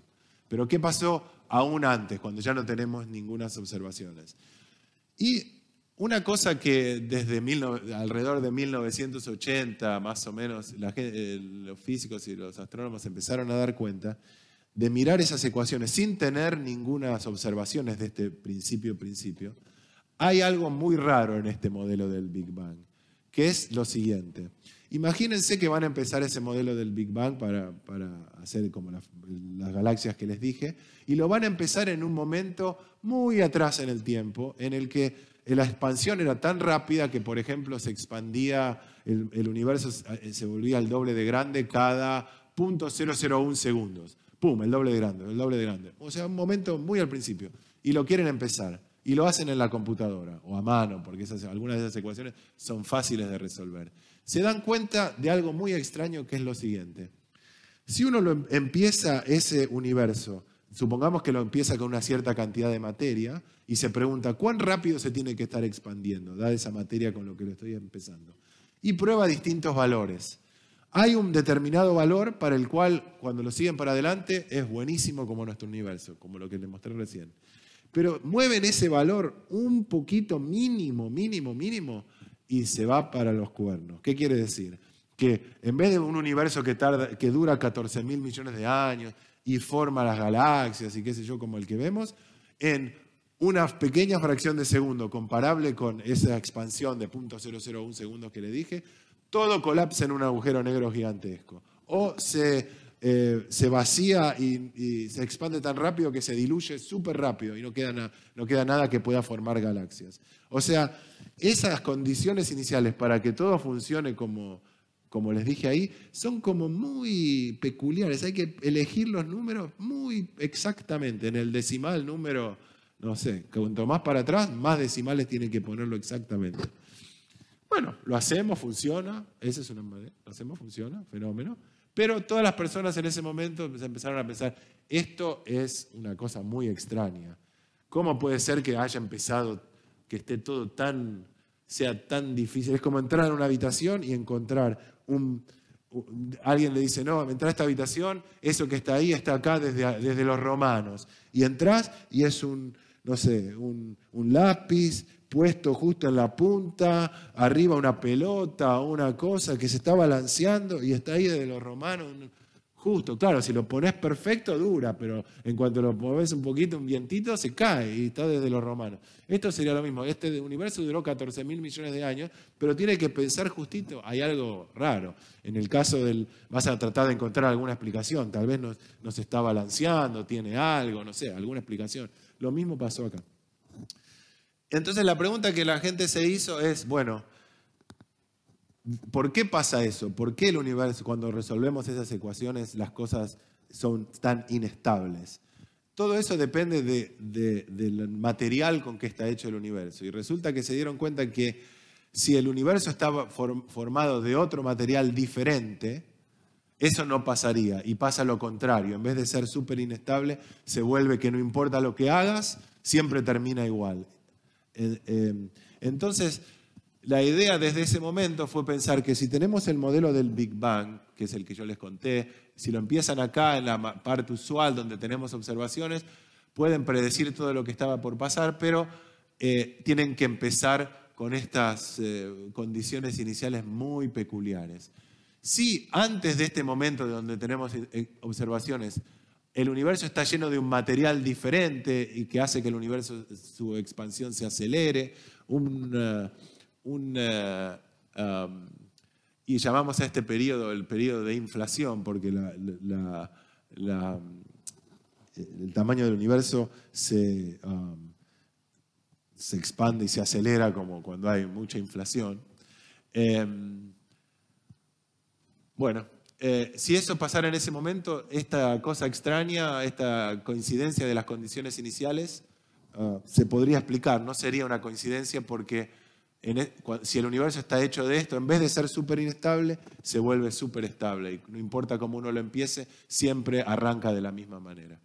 Pero ¿qué pasó aún antes, cuando ya no tenemos ninguna observaciones? Y una cosa que desde alrededor de 1980, más o menos, eh, los físicos y los astrónomos empezaron a dar cuenta de mirar esas ecuaciones sin tener ninguna observaciones de este principio, principio, hay algo muy raro en este modelo del Big Bang, que es lo siguiente. Imagínense que van a empezar ese modelo del Big Bang para, hacer como las, galaxias que les dije, y lo van a empezar en un momento muy atrás en el tiempo, en el que la expansión era tan rápida que, por ejemplo, se expandía, el, universo se eh, volvía el doble de grande cada 0.001 segundos. ¡Pum! El doble de grande, el doble de grande. O sea, un momento muy al principio. Y lo quieren empezar. Y lo hacen en la computadora o a mano, porque algunas de esas ecuaciones son fáciles de resolver. Se dan cuenta de algo muy extraño que es lo siguiente. Si uno lo em, empieza ese universo, supongamos que lo empieza con una cierta cantidad de materia y se pregunta cuán rápido se tiene que estar expandiendo, Da esa materia con lo que lo estoy empezando, y prueba distintos valores. Hay un determinado valor para el cual, cuando lo siguen para adelante, es buenísimo como nuestro universo, como lo que les mostré recién pero mueven ese valor un poquito mínimo, mínimo, mínimo, y se va para los cuernos. ¿Qué quiere decir? Que en vez de un universo que, tarda, que dura 14 mil millones de años y forma las galaxias y qué sé yo, como el que vemos, en una pequeña fracción de segundo comparable con esa expansión de 0.001 segundos que le dije, todo colapsa en un agujero negro gigantesco. O se eh, se vacía y, se expande tan rápido que se diluye súper rápido y no queda, nada que pueda formar galaxias. O sea, esas condiciones iniciales para que todo funcione como, como les dije ahí, son como muy peculiares. Hay que elegir los números muy exactamente. En el decimal número, no sé, cuanto más para atrás, más decimales tienen que ponerlo exactamente. Bueno, lo hacemos, funciona. Ese es un Lo hacemos, funciona, fenómeno. Pero todas las personas en ese momento pues, empezaron a pensar, esto es una cosa muy extraña. ¿Cómo puede ser que haya empezado, que esté todo tan, sea tan difícil? Es como entrar a una habitación y encontrar un... Alguien le dice, no, entra a esta habitación, eso que está ahí está acá desde, desde los romanos. Y entras y es un, no sé, un lápiz, puesto justo en la punta, arriba una pelota una cosa que se está balanceando y está ahí desde los romanos justo. Claro, si lo pones perfecto dura, pero en cuanto lo pones un poquito, un vientito, se cae y está desde los romanos. Esto sería lo mismo. Este universo duró 14 mil millones de años, pero tiene que pensar justito. Hay algo raro. En el caso del, vas a tratar de encontrar alguna explicación. Tal vez no se está balanceando, tiene algo, no sé, alguna explicación. Lo mismo pasó acá. Entonces la pregunta que la gente se hizo es, bueno, ¿por qué pasa eso? ¿Por qué el universo, cuando resolvemos esas ecuaciones, las cosas son tan inestables? Todo eso depende del material con que está hecho el universo. Y resulta que se dieron cuenta que si el universo estaba formado de otro material diferente, eso no pasaría y pasa lo contrario. En vez de ser súper inestable, se vuelve que no importa lo que hagas, siempre termina igual. Em, entonces, la idea desde ese momento fue pensar que si tenemos el modelo del Big Bang, que es el que yo les conté, si lo empiezan acá en la parte usual donde tenemos observaciones, pueden predecir todo lo que estaba por pasar, pero eh, tienen que empezar con estas eh, condiciones iniciales muy peculiares. Si antes de este momento donde tenemos eh, observaciones el universo está lleno de un material diferente y que hace que el universo, su expansión se acelere, uh, uh, um, y llamamos a este periodo el periodo de inflación, porque um, el tamaño del universo se, um, se, expande y se acelera como cuando hay mucha inflación. Em, bueno, eh, si eso pasara en ese momento, esta cosa extraña, esta coincidencia de las condiciones iniciales, ah, se podría explicar, no sería una coincidencia porque e, si el universo está hecho de esto, en vez de ser súper inestable, se vuelve súper estable. Y no importa cómo uno lo empiece, siempre arranca de la misma manera.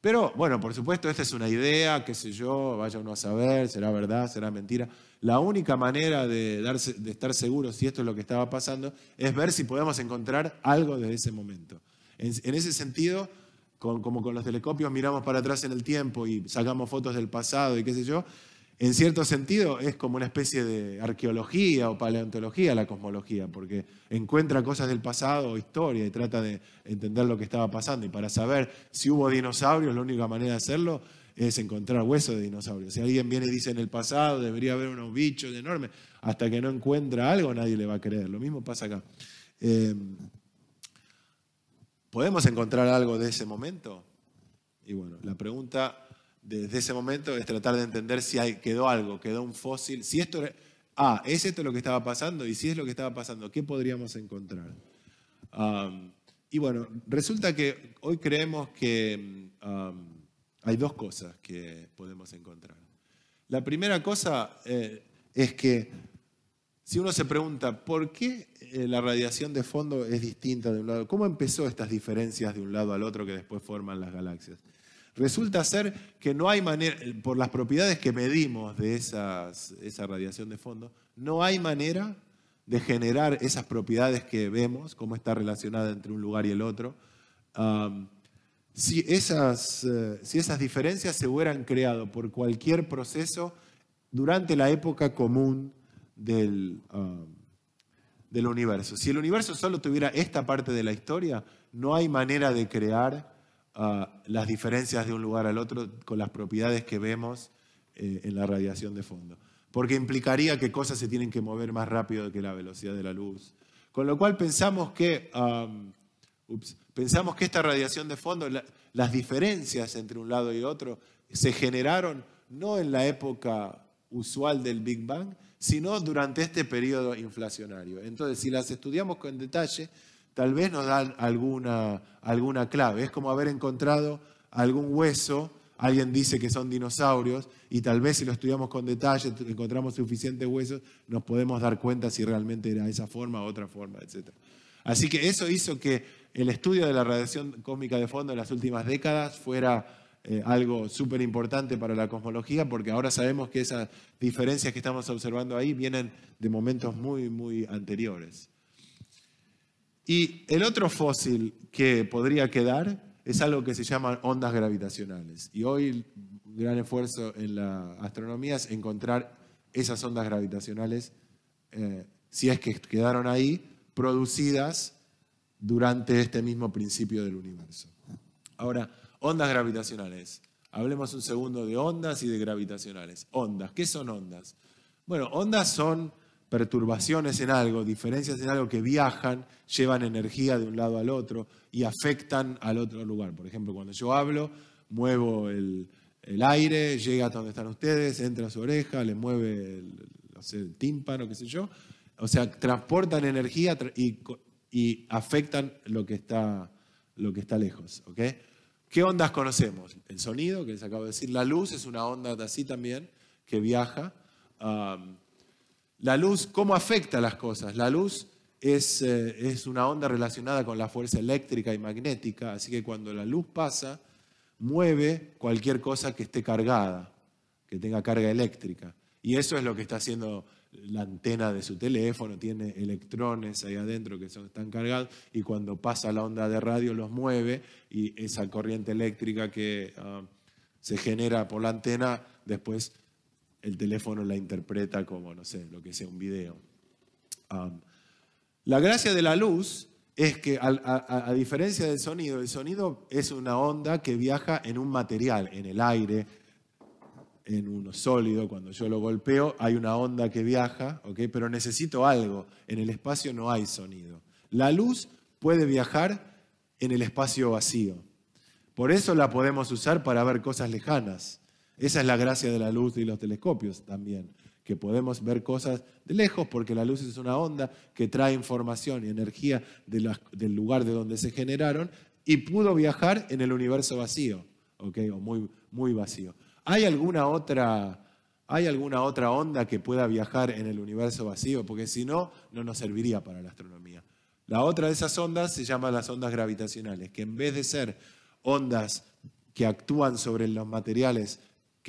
Pero bueno, por supuesto, esta es una idea, qué sé yo, vaya uno a saber, será verdad, será mentira. La única manera de, darse, de estar seguro si esto es lo que estaba pasando es ver si podemos encontrar algo de ese momento. En, ese sentido, como con los telescopios miramos para atrás en el tiempo y sacamos fotos del pasado y qué sé yo, en cierto sentido es como una especie de arqueología o paleontología la cosmología, porque encuentra cosas del pasado o historia y trata de entender lo que estaba pasando. Y para saber si hubo dinosaurios, la única manera de hacerlo es encontrar huesos de dinosaurios. Si alguien viene y dice en el pasado debería haber unos bichos enormes, hasta que no encuentra algo nadie le va a creer. Lo mismo pasa acá. Eh, ¿Podemos encontrar algo de ese momento? Y bueno, la pregunta desde ese momento es tratar de entender si quedó algo, quedó un fósil, si esto, ah, es esto lo que estaba pasando y si es lo que estaba pasando, ¿qué podríamos encontrar? y bueno, resulta que hoy creemos que hay dos cosas que podemos encontrar. La primera cosa eh, es que si uno se pregunta por qué eh, la radiación de fondo es distinta de un lado, ¿cómo empezó estas diferencias de un lado al otro que después forman las galaxias? Resulta ser que no hay manera, por las propiedades que medimos de esa radiación de fondo, no hay manera de generar esas propiedades que vemos, cómo está relacionada entre un lugar y el otro. si, esas, eh, si esas diferencias se hubieran creado por cualquier proceso durante la época común del, del universo. Si el universo solo tuviera esta parte de la historia, no hay manera de crear las diferencias de un lugar al otro con las propiedades que vemos eh, en la radiación de fondo. Porque implicaría que cosas se tienen que mover más rápido que la velocidad de la luz. Con lo cual pensamos que, pensamos que esta radiación de fondo, las diferencias entre un lado y otro, se generaron no en la época usual del Big Bang, sino durante este periodo inflacionario. Entonces, si las estudiamos con detalle, tal vez nos dan alguna, clave. Es como haber encontrado algún hueso, alguien dice que son dinosaurios, y tal vez si lo estudiamos con detalle, encontramos suficientes huesos, nos podemos dar cuenta si realmente era esa forma o otra forma, etc. Así que eso hizo que el estudio de la radiación cósmica de fondo en las últimas décadas fuera eh, algo súper importante para la cosmología, porque ahora sabemos que esas diferencias que estamos observando ahí vienen de momentos muy, muy anteriores. Y el otro fósil que podría quedar es algo que se llama ondas gravitacionales. Y hoy un gran esfuerzo en la astronomía es encontrar esas ondas gravitacionales, eh, si es que quedaron ahí, producidas durante este mismo principio del universo. Ahora, ondas gravitacionales. Hablemos un segundo de ondas y de gravitacionales. Ondas, ¿qué son ondas? Bueno, ondas son perturbaciones en algo, diferencias en algo que viajan, llevan energía de un lado al otro y afectan al otro lugar. Por ejemplo, cuando yo hablo, muevo el, aire, llega hasta donde están ustedes, entra a su oreja, le mueve el, tímpano, qué sé yo. O sea, transportan energía y, afectan lo que está, lo que está lejos. ¿Qué ondas conocemos? El sonido, que les acabo de decir. La luz es una onda así también, que viaja. La luz, ¿cómo afecta las cosas? La luz es, eh, es una onda relacionada con la fuerza eléctrica y magnética, así que cuando la luz pasa, mueve cualquier cosa que esté cargada, que tenga carga eléctrica. Y eso es lo que está haciendo la antena de su teléfono, tiene electrones ahí adentro que son, están cargados y cuando pasa la onda de radio los mueve y esa corriente eléctrica que ah, se genera por la antena después el teléfono la interpreta como, no sé, lo que sea un video. la gracia de la luz es que a, diferencia del sonido, el sonido es una onda que viaja en un material, en el aire, en uno sólido, cuando yo lo golpeo hay una onda que viaja, pero necesito algo, en el espacio no hay sonido. La luz puede viajar en el espacio vacío, por eso la podemos usar para ver cosas lejanas, esa es la gracia de la luz y los telescopios también, que podemos ver cosas de lejos porque la luz es una onda que trae información y energía del lugar de donde se generaron y pudo viajar en el universo vacío, o muy, muy vacío. ¿Hay alguna, otra, ¿Hay alguna otra onda que pueda viajar en el universo vacío? Porque si no, no nos serviría para la astronomía. La otra de esas ondas se llama las ondas gravitacionales, que en vez de ser ondas que actúan sobre los materiales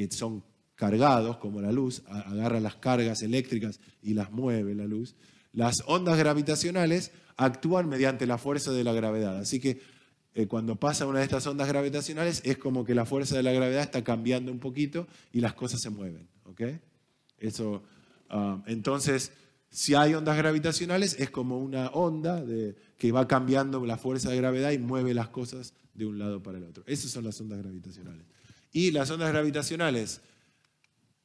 que son cargados, como la luz, agarra las cargas eléctricas y las mueve la luz, las ondas gravitacionales actúan mediante la fuerza de la gravedad. Así que eh, cuando pasa una de estas ondas gravitacionales es como que la fuerza de la gravedad está cambiando un poquito y las cosas se mueven. ¿okay? Ah, entonces, si hay ondas gravitacionales es como una onda que va cambiando la fuerza de gravedad y mueve las cosas de un lado para el otro. Esas son las ondas gravitacionales. Y las ondas gravitacionales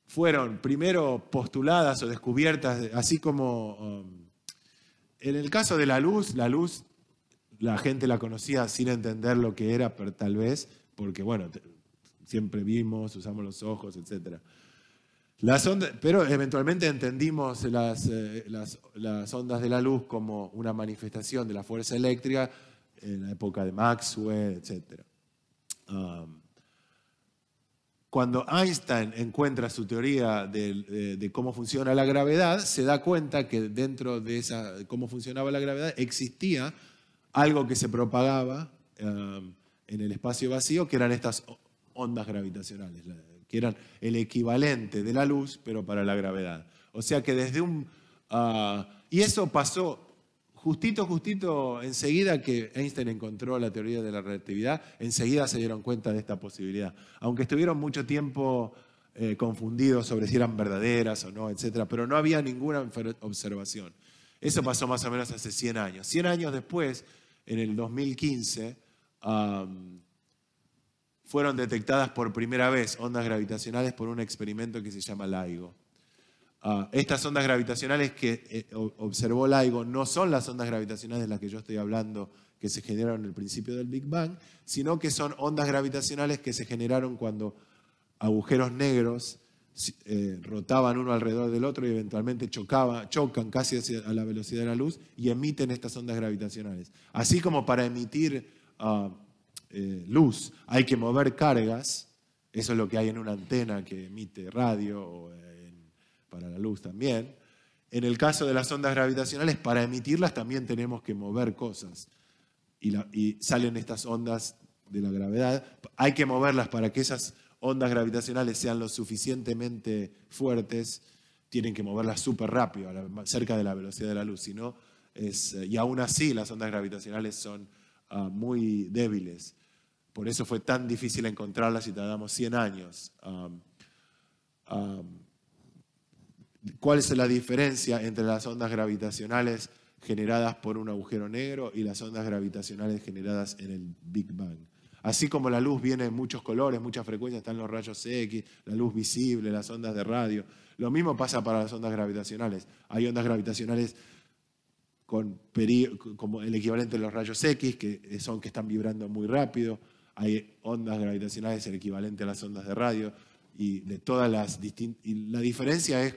fueron primero postuladas o descubiertas, así como um, en el caso de la luz, la luz la gente la conocía sin entender lo que era, pero tal vez, porque bueno, siempre vimos, usamos los ojos, etc. Las ondas, pero eventualmente entendimos eh, las, las, ondas de la luz como una manifestación de la fuerza eléctrica en la época de Maxwell, etc. Cuando Einstein encuentra su teoría de, cómo funciona la gravedad, se da cuenta que dentro de esa cómo funcionaba la gravedad existía algo que se propagaba um, en el espacio vacío, que eran estas ondas gravitacionales, que eran el equivalente de la luz, pero para la gravedad. O sea que desde un... Ah, y eso pasó Justito, justito, enseguida que Einstein encontró la teoría de la relatividad, enseguida se dieron cuenta de esta posibilidad. Aunque estuvieron mucho tiempo eh, confundidos sobre si eran verdaderas o no, etc. Pero no había ninguna observación. Eso pasó más o menos hace 100 años. 100 años después, en el 2015, fueron detectadas por primera vez ondas gravitacionales por un experimento que se llama LIGO. Ah, estas ondas gravitacionales que eh, observó Ligo no son las ondas gravitacionales de las que yo estoy hablando que se generaron en el principio del Big Bang, sino que son ondas gravitacionales que se generaron cuando agujeros negros eh, rotaban uno alrededor del otro y eventualmente chocaba, chocan casi a la velocidad de la luz y emiten estas ondas gravitacionales. Así como para emitir ah, eh, luz hay que mover cargas, eso es lo que hay en una antena que emite radio o para la luz también. En el caso de las ondas gravitacionales, para emitirlas también tenemos que mover cosas. Y, salen estas ondas de la gravedad. Hay que moverlas para que esas ondas gravitacionales sean lo suficientemente fuertes. Tienen que moverlas súper rápido, cerca de la velocidad de la luz. es, eh, y aún así las ondas gravitacionales son ah, muy débiles. Por eso fue tan difícil encontrarlas y tardamos 100 años cuál es la diferencia entre las ondas gravitacionales generadas por un agujero negro y las ondas gravitacionales generadas en el Big Bang. Así como la luz viene en muchos colores, muchas frecuencias, están los rayos X, la luz visible, las ondas de radio. Lo mismo pasa para las ondas gravitacionales. Hay ondas gravitacionales con como el equivalente de los rayos X, que son que están vibrando muy rápido. Hay ondas gravitacionales, el equivalente a las ondas de radio. Y de todas las distintas. La diferencia es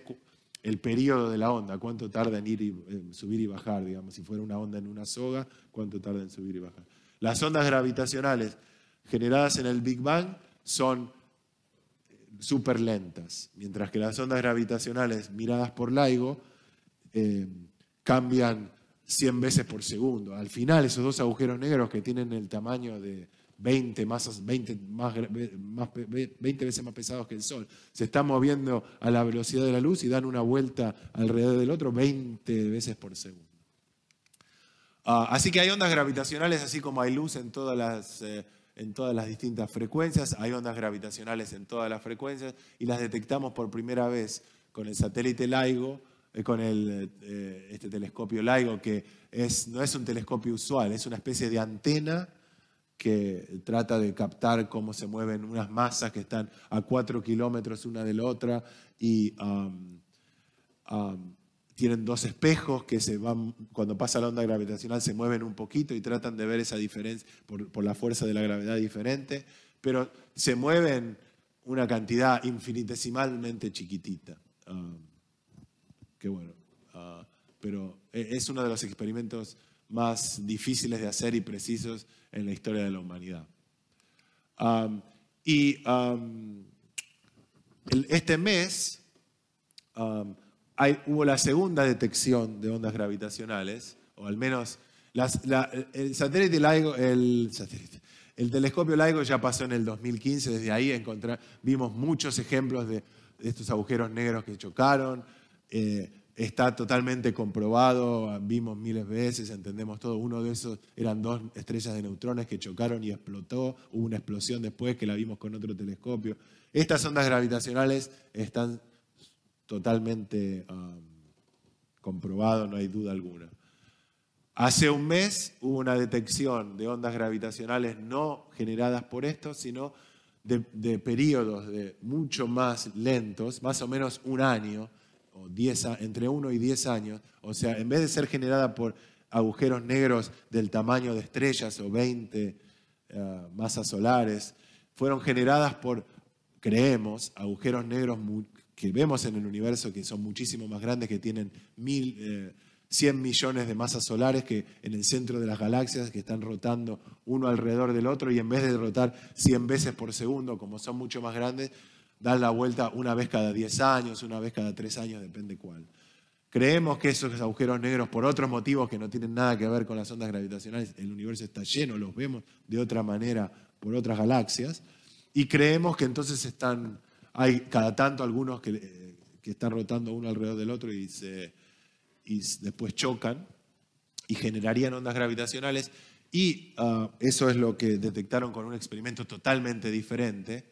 el periodo de la onda, cuánto tarda en ir y, subir y bajar, digamos, si fuera una onda en una soga, cuánto tarda en subir y bajar. Las ondas gravitacionales generadas en el Big Bang son eh, súper lentas, mientras que las ondas gravitacionales miradas por LIGO eh, cambian 100 veces por segundo. Al final, esos dos agujeros negros que tienen el tamaño de 20, 20, más, 20 veces más pesados que el Sol. Se están moviendo a la velocidad de la luz y dan una vuelta alrededor del otro 20 veces por segundo. Ah, así que hay ondas gravitacionales, así como hay luz en todas las... Eh, en todas las distintas frecuencias, hay ondas gravitacionales en todas las frecuencias y las detectamos por primera vez con el satélite LIGO, eh, con eh, este telescopio LIGO, que es, no es un telescopio usual, es una especie de antena que trata de captar cómo se mueven unas masas que están a cuatro kilómetros una de la otra y um, um, tienen dos espejos que se van, cuando pasa la onda gravitacional se mueven un poquito y tratan de ver esa diferencia por, la fuerza de la gravedad diferente, pero se mueven una cantidad infinitesimalmente chiquitita. Um, qué bueno. Uh, pero e-, es uno de los experimentos más difíciles de hacer y precisos en la historia de la humanidad. y este mes hubo la segunda detección de ondas gravitacionales, o al menos el satélite LIGO, el, el telescopio LIGO ya pasó en el 2015, desde ahí vimos muchos ejemplos de, estos agujeros negros que chocaron. Eh, está totalmente comprobado, vimos miles de veces, entendemos todo. Uno de esos eran dos estrellas de neutrones que chocaron y explotó, hubo una explosión después que la vimos con otro telescopio. Estas ondas gravitacionales están totalmente um, comprobadas, no hay duda alguna. Hace un mes hubo una detección de ondas gravitacionales no generadas por esto, sino de, de periodos de mucho más lentos, más o menos un año, entre 1 y 10 años, o sea, en vez de ser generada por agujeros negros del tamaño de estrellas o 20 eh, masas solares, fueron generadas por, creemos, agujeros negros que vemos en el universo que son muchísimo más grandes, que tienen 100 eh, millones de masas solares que en el centro de las galaxias que están rotando uno alrededor del otro y en vez de rotar 100 veces por segundo, como son mucho más grandes, dar la vuelta una vez cada 10 años, una vez cada 3 años, depende cuál. Creemos que esos agujeros negros, por otros motivos que no tienen nada que ver con las ondas gravitacionales, el universo está lleno, los vemos de otra manera por otras galaxias, y creemos que entonces están, hay cada tanto algunos que, eh, están rotando uno alrededor del otro y, se, y después chocan y generarían ondas gravitacionales, y ah, eso es lo que detectaron con un experimento totalmente diferente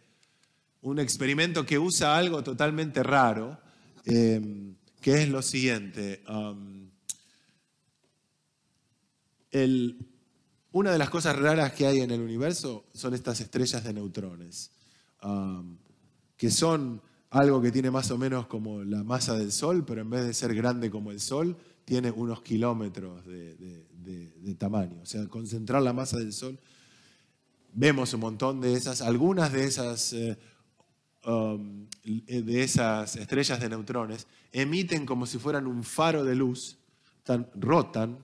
un experimento que usa algo totalmente raro, em, que es lo siguiente. Um, una de las cosas raras que hay en el universo son estas estrellas de neutrones, um, que son algo que tiene más o menos como la masa del Sol, pero en vez de ser grande como el Sol, tiene unos kilómetros de, tamaño. O sea, concentrar la masa del Sol, vemos un montón de esas, algunas de esas... Eh, Um, eh, de esas estrellas de neutrones emiten como si fueran un faro de luz, rotan,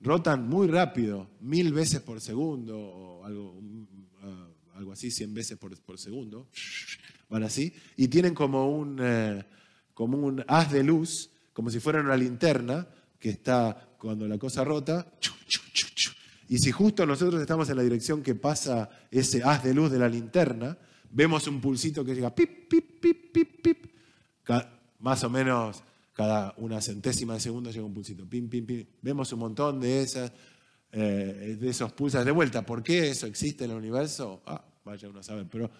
rotan muy rápido, mil veces por segundo o algo, uh, algo así, cien veces por, por, segundo, van así, y tienen como un, eh, como un haz de luz, como si fuera una linterna que está cuando la cosa rota. Y si justo nosotros estamos en la dirección que pasa ese haz de luz de la linterna, vemos un pulsito que llega pip, pip, pip, pip, pip. más o menos cada una centésima de segundo llega un pulsito. Pim, pim, pim. Vemos un montón de, esas, eh, de esos pulsos de vuelta. ¿Por qué eso existe en el universo? Ah, vaya uno sabe Pero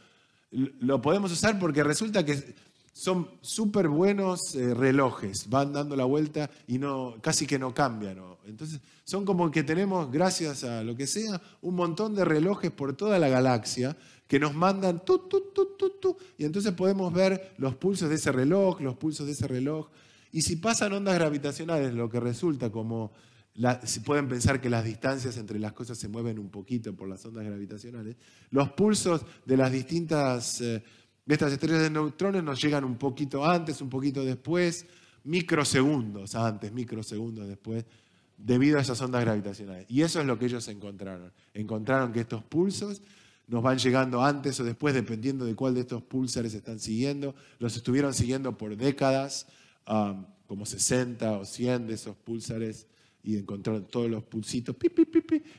lo podemos usar porque resulta que son súper buenos eh, relojes. Van dando la vuelta y no, casi que no cambian. Entonces, son como que tenemos, gracias a lo que sea, un montón de relojes por toda la galaxia que nos mandan tu, tu, tu, tu, y entonces podemos ver los pulsos de ese reloj, los pulsos de ese reloj. Y si pasan ondas gravitacionales, lo que resulta como si pueden pensar que las distancias entre las cosas se mueven un poquito por las ondas gravitacionales, los pulsos de las distintas de eh, estas estrellas de neutrones nos llegan un poquito antes, un poquito después, microsegundos antes, microsegundos después, debido a esas ondas gravitacionales. Y eso es lo que ellos encontraron. Encontraron que estos pulsos nos van llegando antes o después, dependiendo de cuál de estos pulsares están siguiendo. Los estuvieron siguiendo por décadas, um, como 60 o 100 de esos pulsares, y encontraron todos los pulsitos, pi,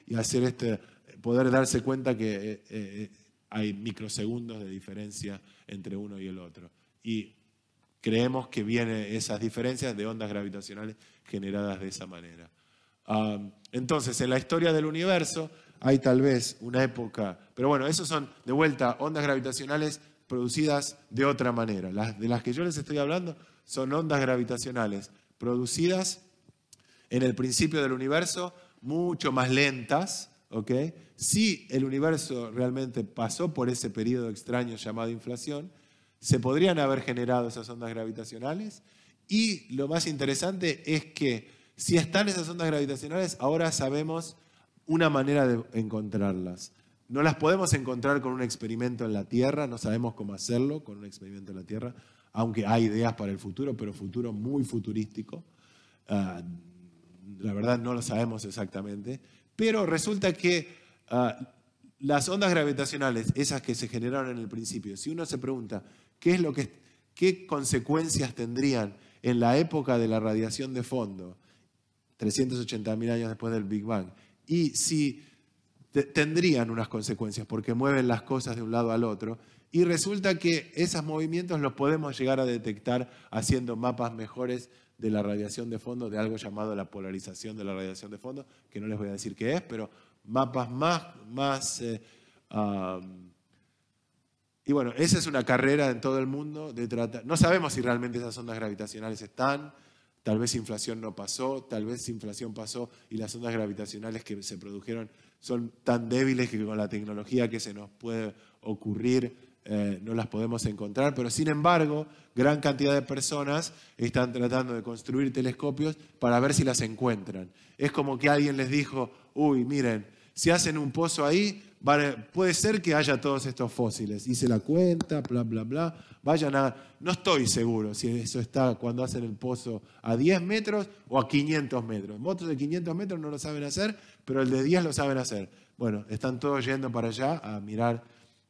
y hacer este, poder darse cuenta que eh, eh, hay microsegundos de diferencia entre uno y el otro. Y creemos que vienen esas diferencias de ondas gravitacionales generadas de esa manera. Um, entonces, en la historia del universo, hay tal vez una época. Pero bueno, esos son, de vuelta, ondas gravitacionales producidas de otra manera. Las de las que yo les estoy hablando son ondas gravitacionales producidas en el principio del universo, mucho más lentas, ¿ok? Si el universo realmente pasó por ese periodo extraño llamado inflación, se podrían haber generado esas ondas gravitacionales y lo más interesante es que si están esas ondas gravitacionales, ahora sabemos una manera de encontrarlas. No las podemos encontrar con un experimento en la Tierra, no sabemos cómo hacerlo con un experimento en la Tierra, aunque hay ideas para el futuro, pero futuro muy futurístico. Ah, la verdad no lo sabemos exactamente, pero resulta que ah, las ondas gravitacionales, esas que se generaron en el principio, si uno se pregunta qué es lo que, qué consecuencias tendrían en la época de la radiación de fondo, 380.000 años después del Big Bang, y si tendrían unas consecuencias porque mueven las cosas de un lado al otro y resulta que esos movimientos los podemos llegar a detectar haciendo mapas mejores de la radiación de fondo, de algo llamado la polarización de la radiación de fondo, que no les voy a decir qué es, pero mapas más... más eh, y bueno, esa es una carrera en todo el mundo de tratar... No sabemos si realmente esas ondas gravitacionales están, Tal vez inflación no pasó, tal vez inflación pasó y las ondas gravitacionales que se produjeron son tan débiles que con la tecnología que se nos puede ocurrir eh, no las podemos encontrar, pero sin embargo, gran cantidad de personas están tratando de construir telescopios para ver si las encuentran. Es como que alguien les dijo, uy, miren, si hacen un pozo ahí, puede ser que haya todos estos fósiles. Hice la cuenta, bla, bla, bla. Vayan a... No estoy seguro si eso está cuando hacen el pozo a 10 metros o a 500 metros. Otros de 500 metros no lo saben hacer, pero el de 10 lo saben hacer. Bueno, están todos yendo para allá a mirar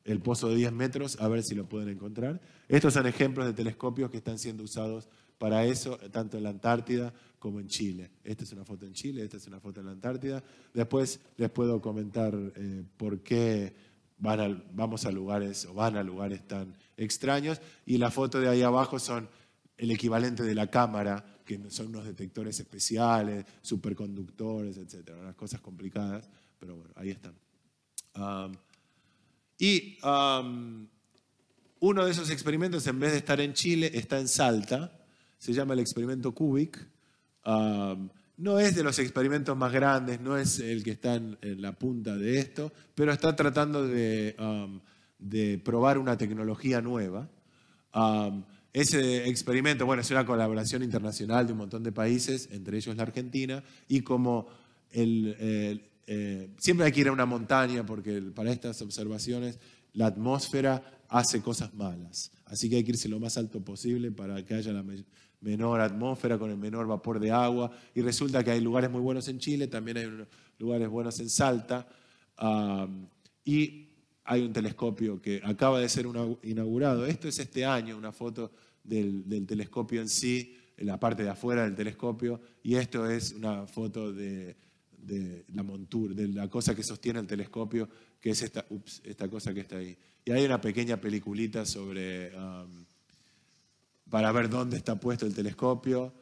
el pozo de 10 metros, a ver si lo pueden encontrar. Estos son ejemplos de telescopios que están siendo usados para eso, tanto en la Antártida como en Chile. Esta es una foto en Chile, esta es una foto en la Antártida. Después les puedo comentar eh, por qué van vamos a lugares o van a lugares tan extraños. Y la foto de ahí abajo son el equivalente de la cámara, que son unos detectores especiales, superconductores, etc. Unas cosas complicadas, pero bueno, ahí están. y uno de esos experimentos, en vez de estar en Chile, está en Salta. Se llama el experimento Kubik no es de los experimentos más grandes, no es el que está en, la punta de esto, pero está tratando de, probar una tecnología nueva. ese experimento, bueno, es una colaboración internacional de un montón de países, entre ellos la Argentina, y como eh, siempre hay que ir a una montaña porque para estas observaciones la atmósfera hace cosas malas. Así que hay que irse lo más alto posible para que haya la, menor atmósfera, con el menor vapor de agua. Y resulta que hay lugares muy buenos en Chile, también hay lugares buenos en Salta. y hay un telescopio que acaba de ser inaugurado. Esto es este año, una foto del, telescopio en sí, en la parte de afuera del telescopio. Y esto es una foto de, la montura, de la cosa que sostiene el telescopio, que es esta, esta cosa que está ahí. Y hay una pequeña peliculita sobre para ver dónde está puesto el telescopio.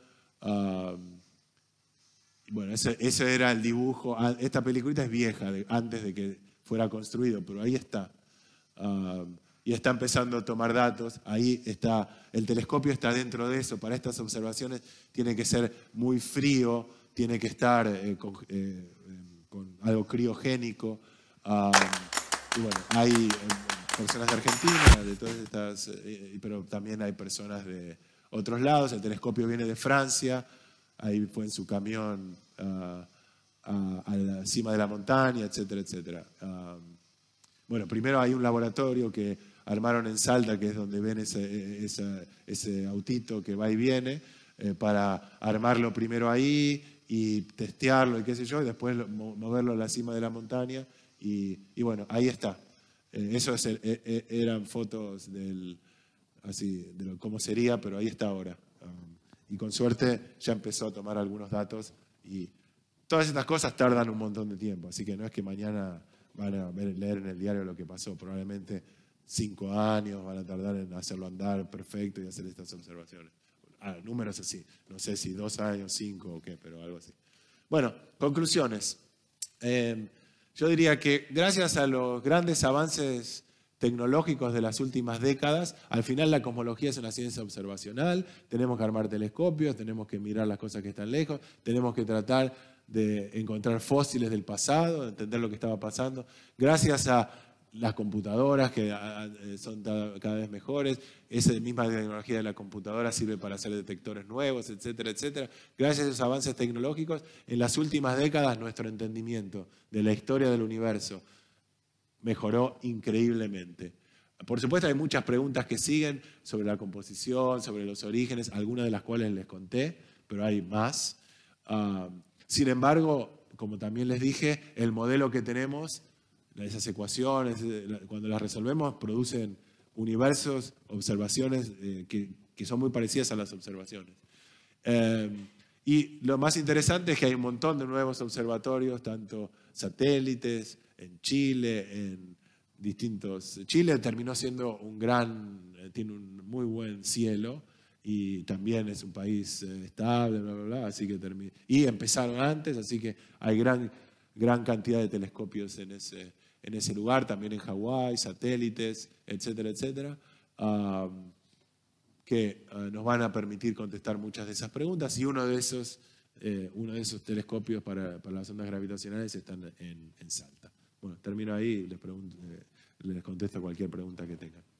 bueno, ese, era el dibujo. Ah, esta película es vieja, antes de que fuera construido, pero ahí está. y está empezando a tomar datos. Ahí está, el telescopio está dentro de eso. Para estas observaciones tiene que ser muy frío, tiene que estar eh, eh, eh, con, algo criogénico. y bueno, ahí personas de Argentina, de todas estas, eh, pero también hay personas de otros lados, el telescopio viene de Francia, ahí fue en su camión ah, a, la cima de la montaña, etcétera, etcétera. bueno, primero hay un laboratorio que armaron en Salta, que es donde ven ese, e, e, autito que va y viene, eh, para armarlo primero ahí y testearlo y qué sé yo, y después moverlo a la cima de la montaña. y bueno, ahí está, eh, eso eh, eh, eh, eran fotos de cómo sería, pero ahí está ahora. Um, y con suerte ya empezó a tomar algunos datos y todas estas cosas tardan un montón de tiempo, así que no es que mañana van a leer en el diario lo que pasó, probablemente cinco años van a tardar en hacerlo andar perfecto y hacer estas observaciones. Ah, números así, no sé si dos años, cinco o qué, pero algo así. Bueno, conclusiones. Yo diría que gracias a los grandes avances tecnológicos de las últimas décadas, al final la cosmología es una ciencia observacional, tenemos que armar telescopios, tenemos que mirar las cosas que están lejos, tenemos que tratar de encontrar fósiles del pasado, de entender lo que estaba pasando. Gracias a las computadoras que ah, ah, eh, son cada vez mejores, esa misma tecnología de la computadora sirve para hacer detectores nuevos, etcétera, etcétera. Gracias a esos avances tecnológicos, en las últimas décadas nuestro entendimiento de la historia del universo mejoró increíblemente. Por supuesto hay muchas preguntas que siguen sobre la composición, sobre los orígenes, algunas de las cuales les conté, pero hay más. Ah, sin embargo, como también les dije, el modelo que tenemos esas ecuaciones, eh, cuando las resolvemos, producen universos, observaciones eh, que, son muy parecidas a las observaciones. Em, y lo más interesante es que hay un montón de nuevos observatorios, tanto satélites, en Chile, en distintos... Chile terminó siendo un gran, eh, tiene un muy buen cielo y también es un país estable, bla, bla, bla, así que Y empezaron antes, así que hay gran, gran cantidad de telescopios en ese en ese lugar, también en Hawái, satélites, etcétera, etcétera, que ah, nos van a permitir contestar muchas de esas preguntas y uno de esos, eh, uno de esos telescopios para, las ondas gravitacionales están en, Salta. Bueno, termino ahí y les, pregunto, eh, les contesto cualquier pregunta que tengan.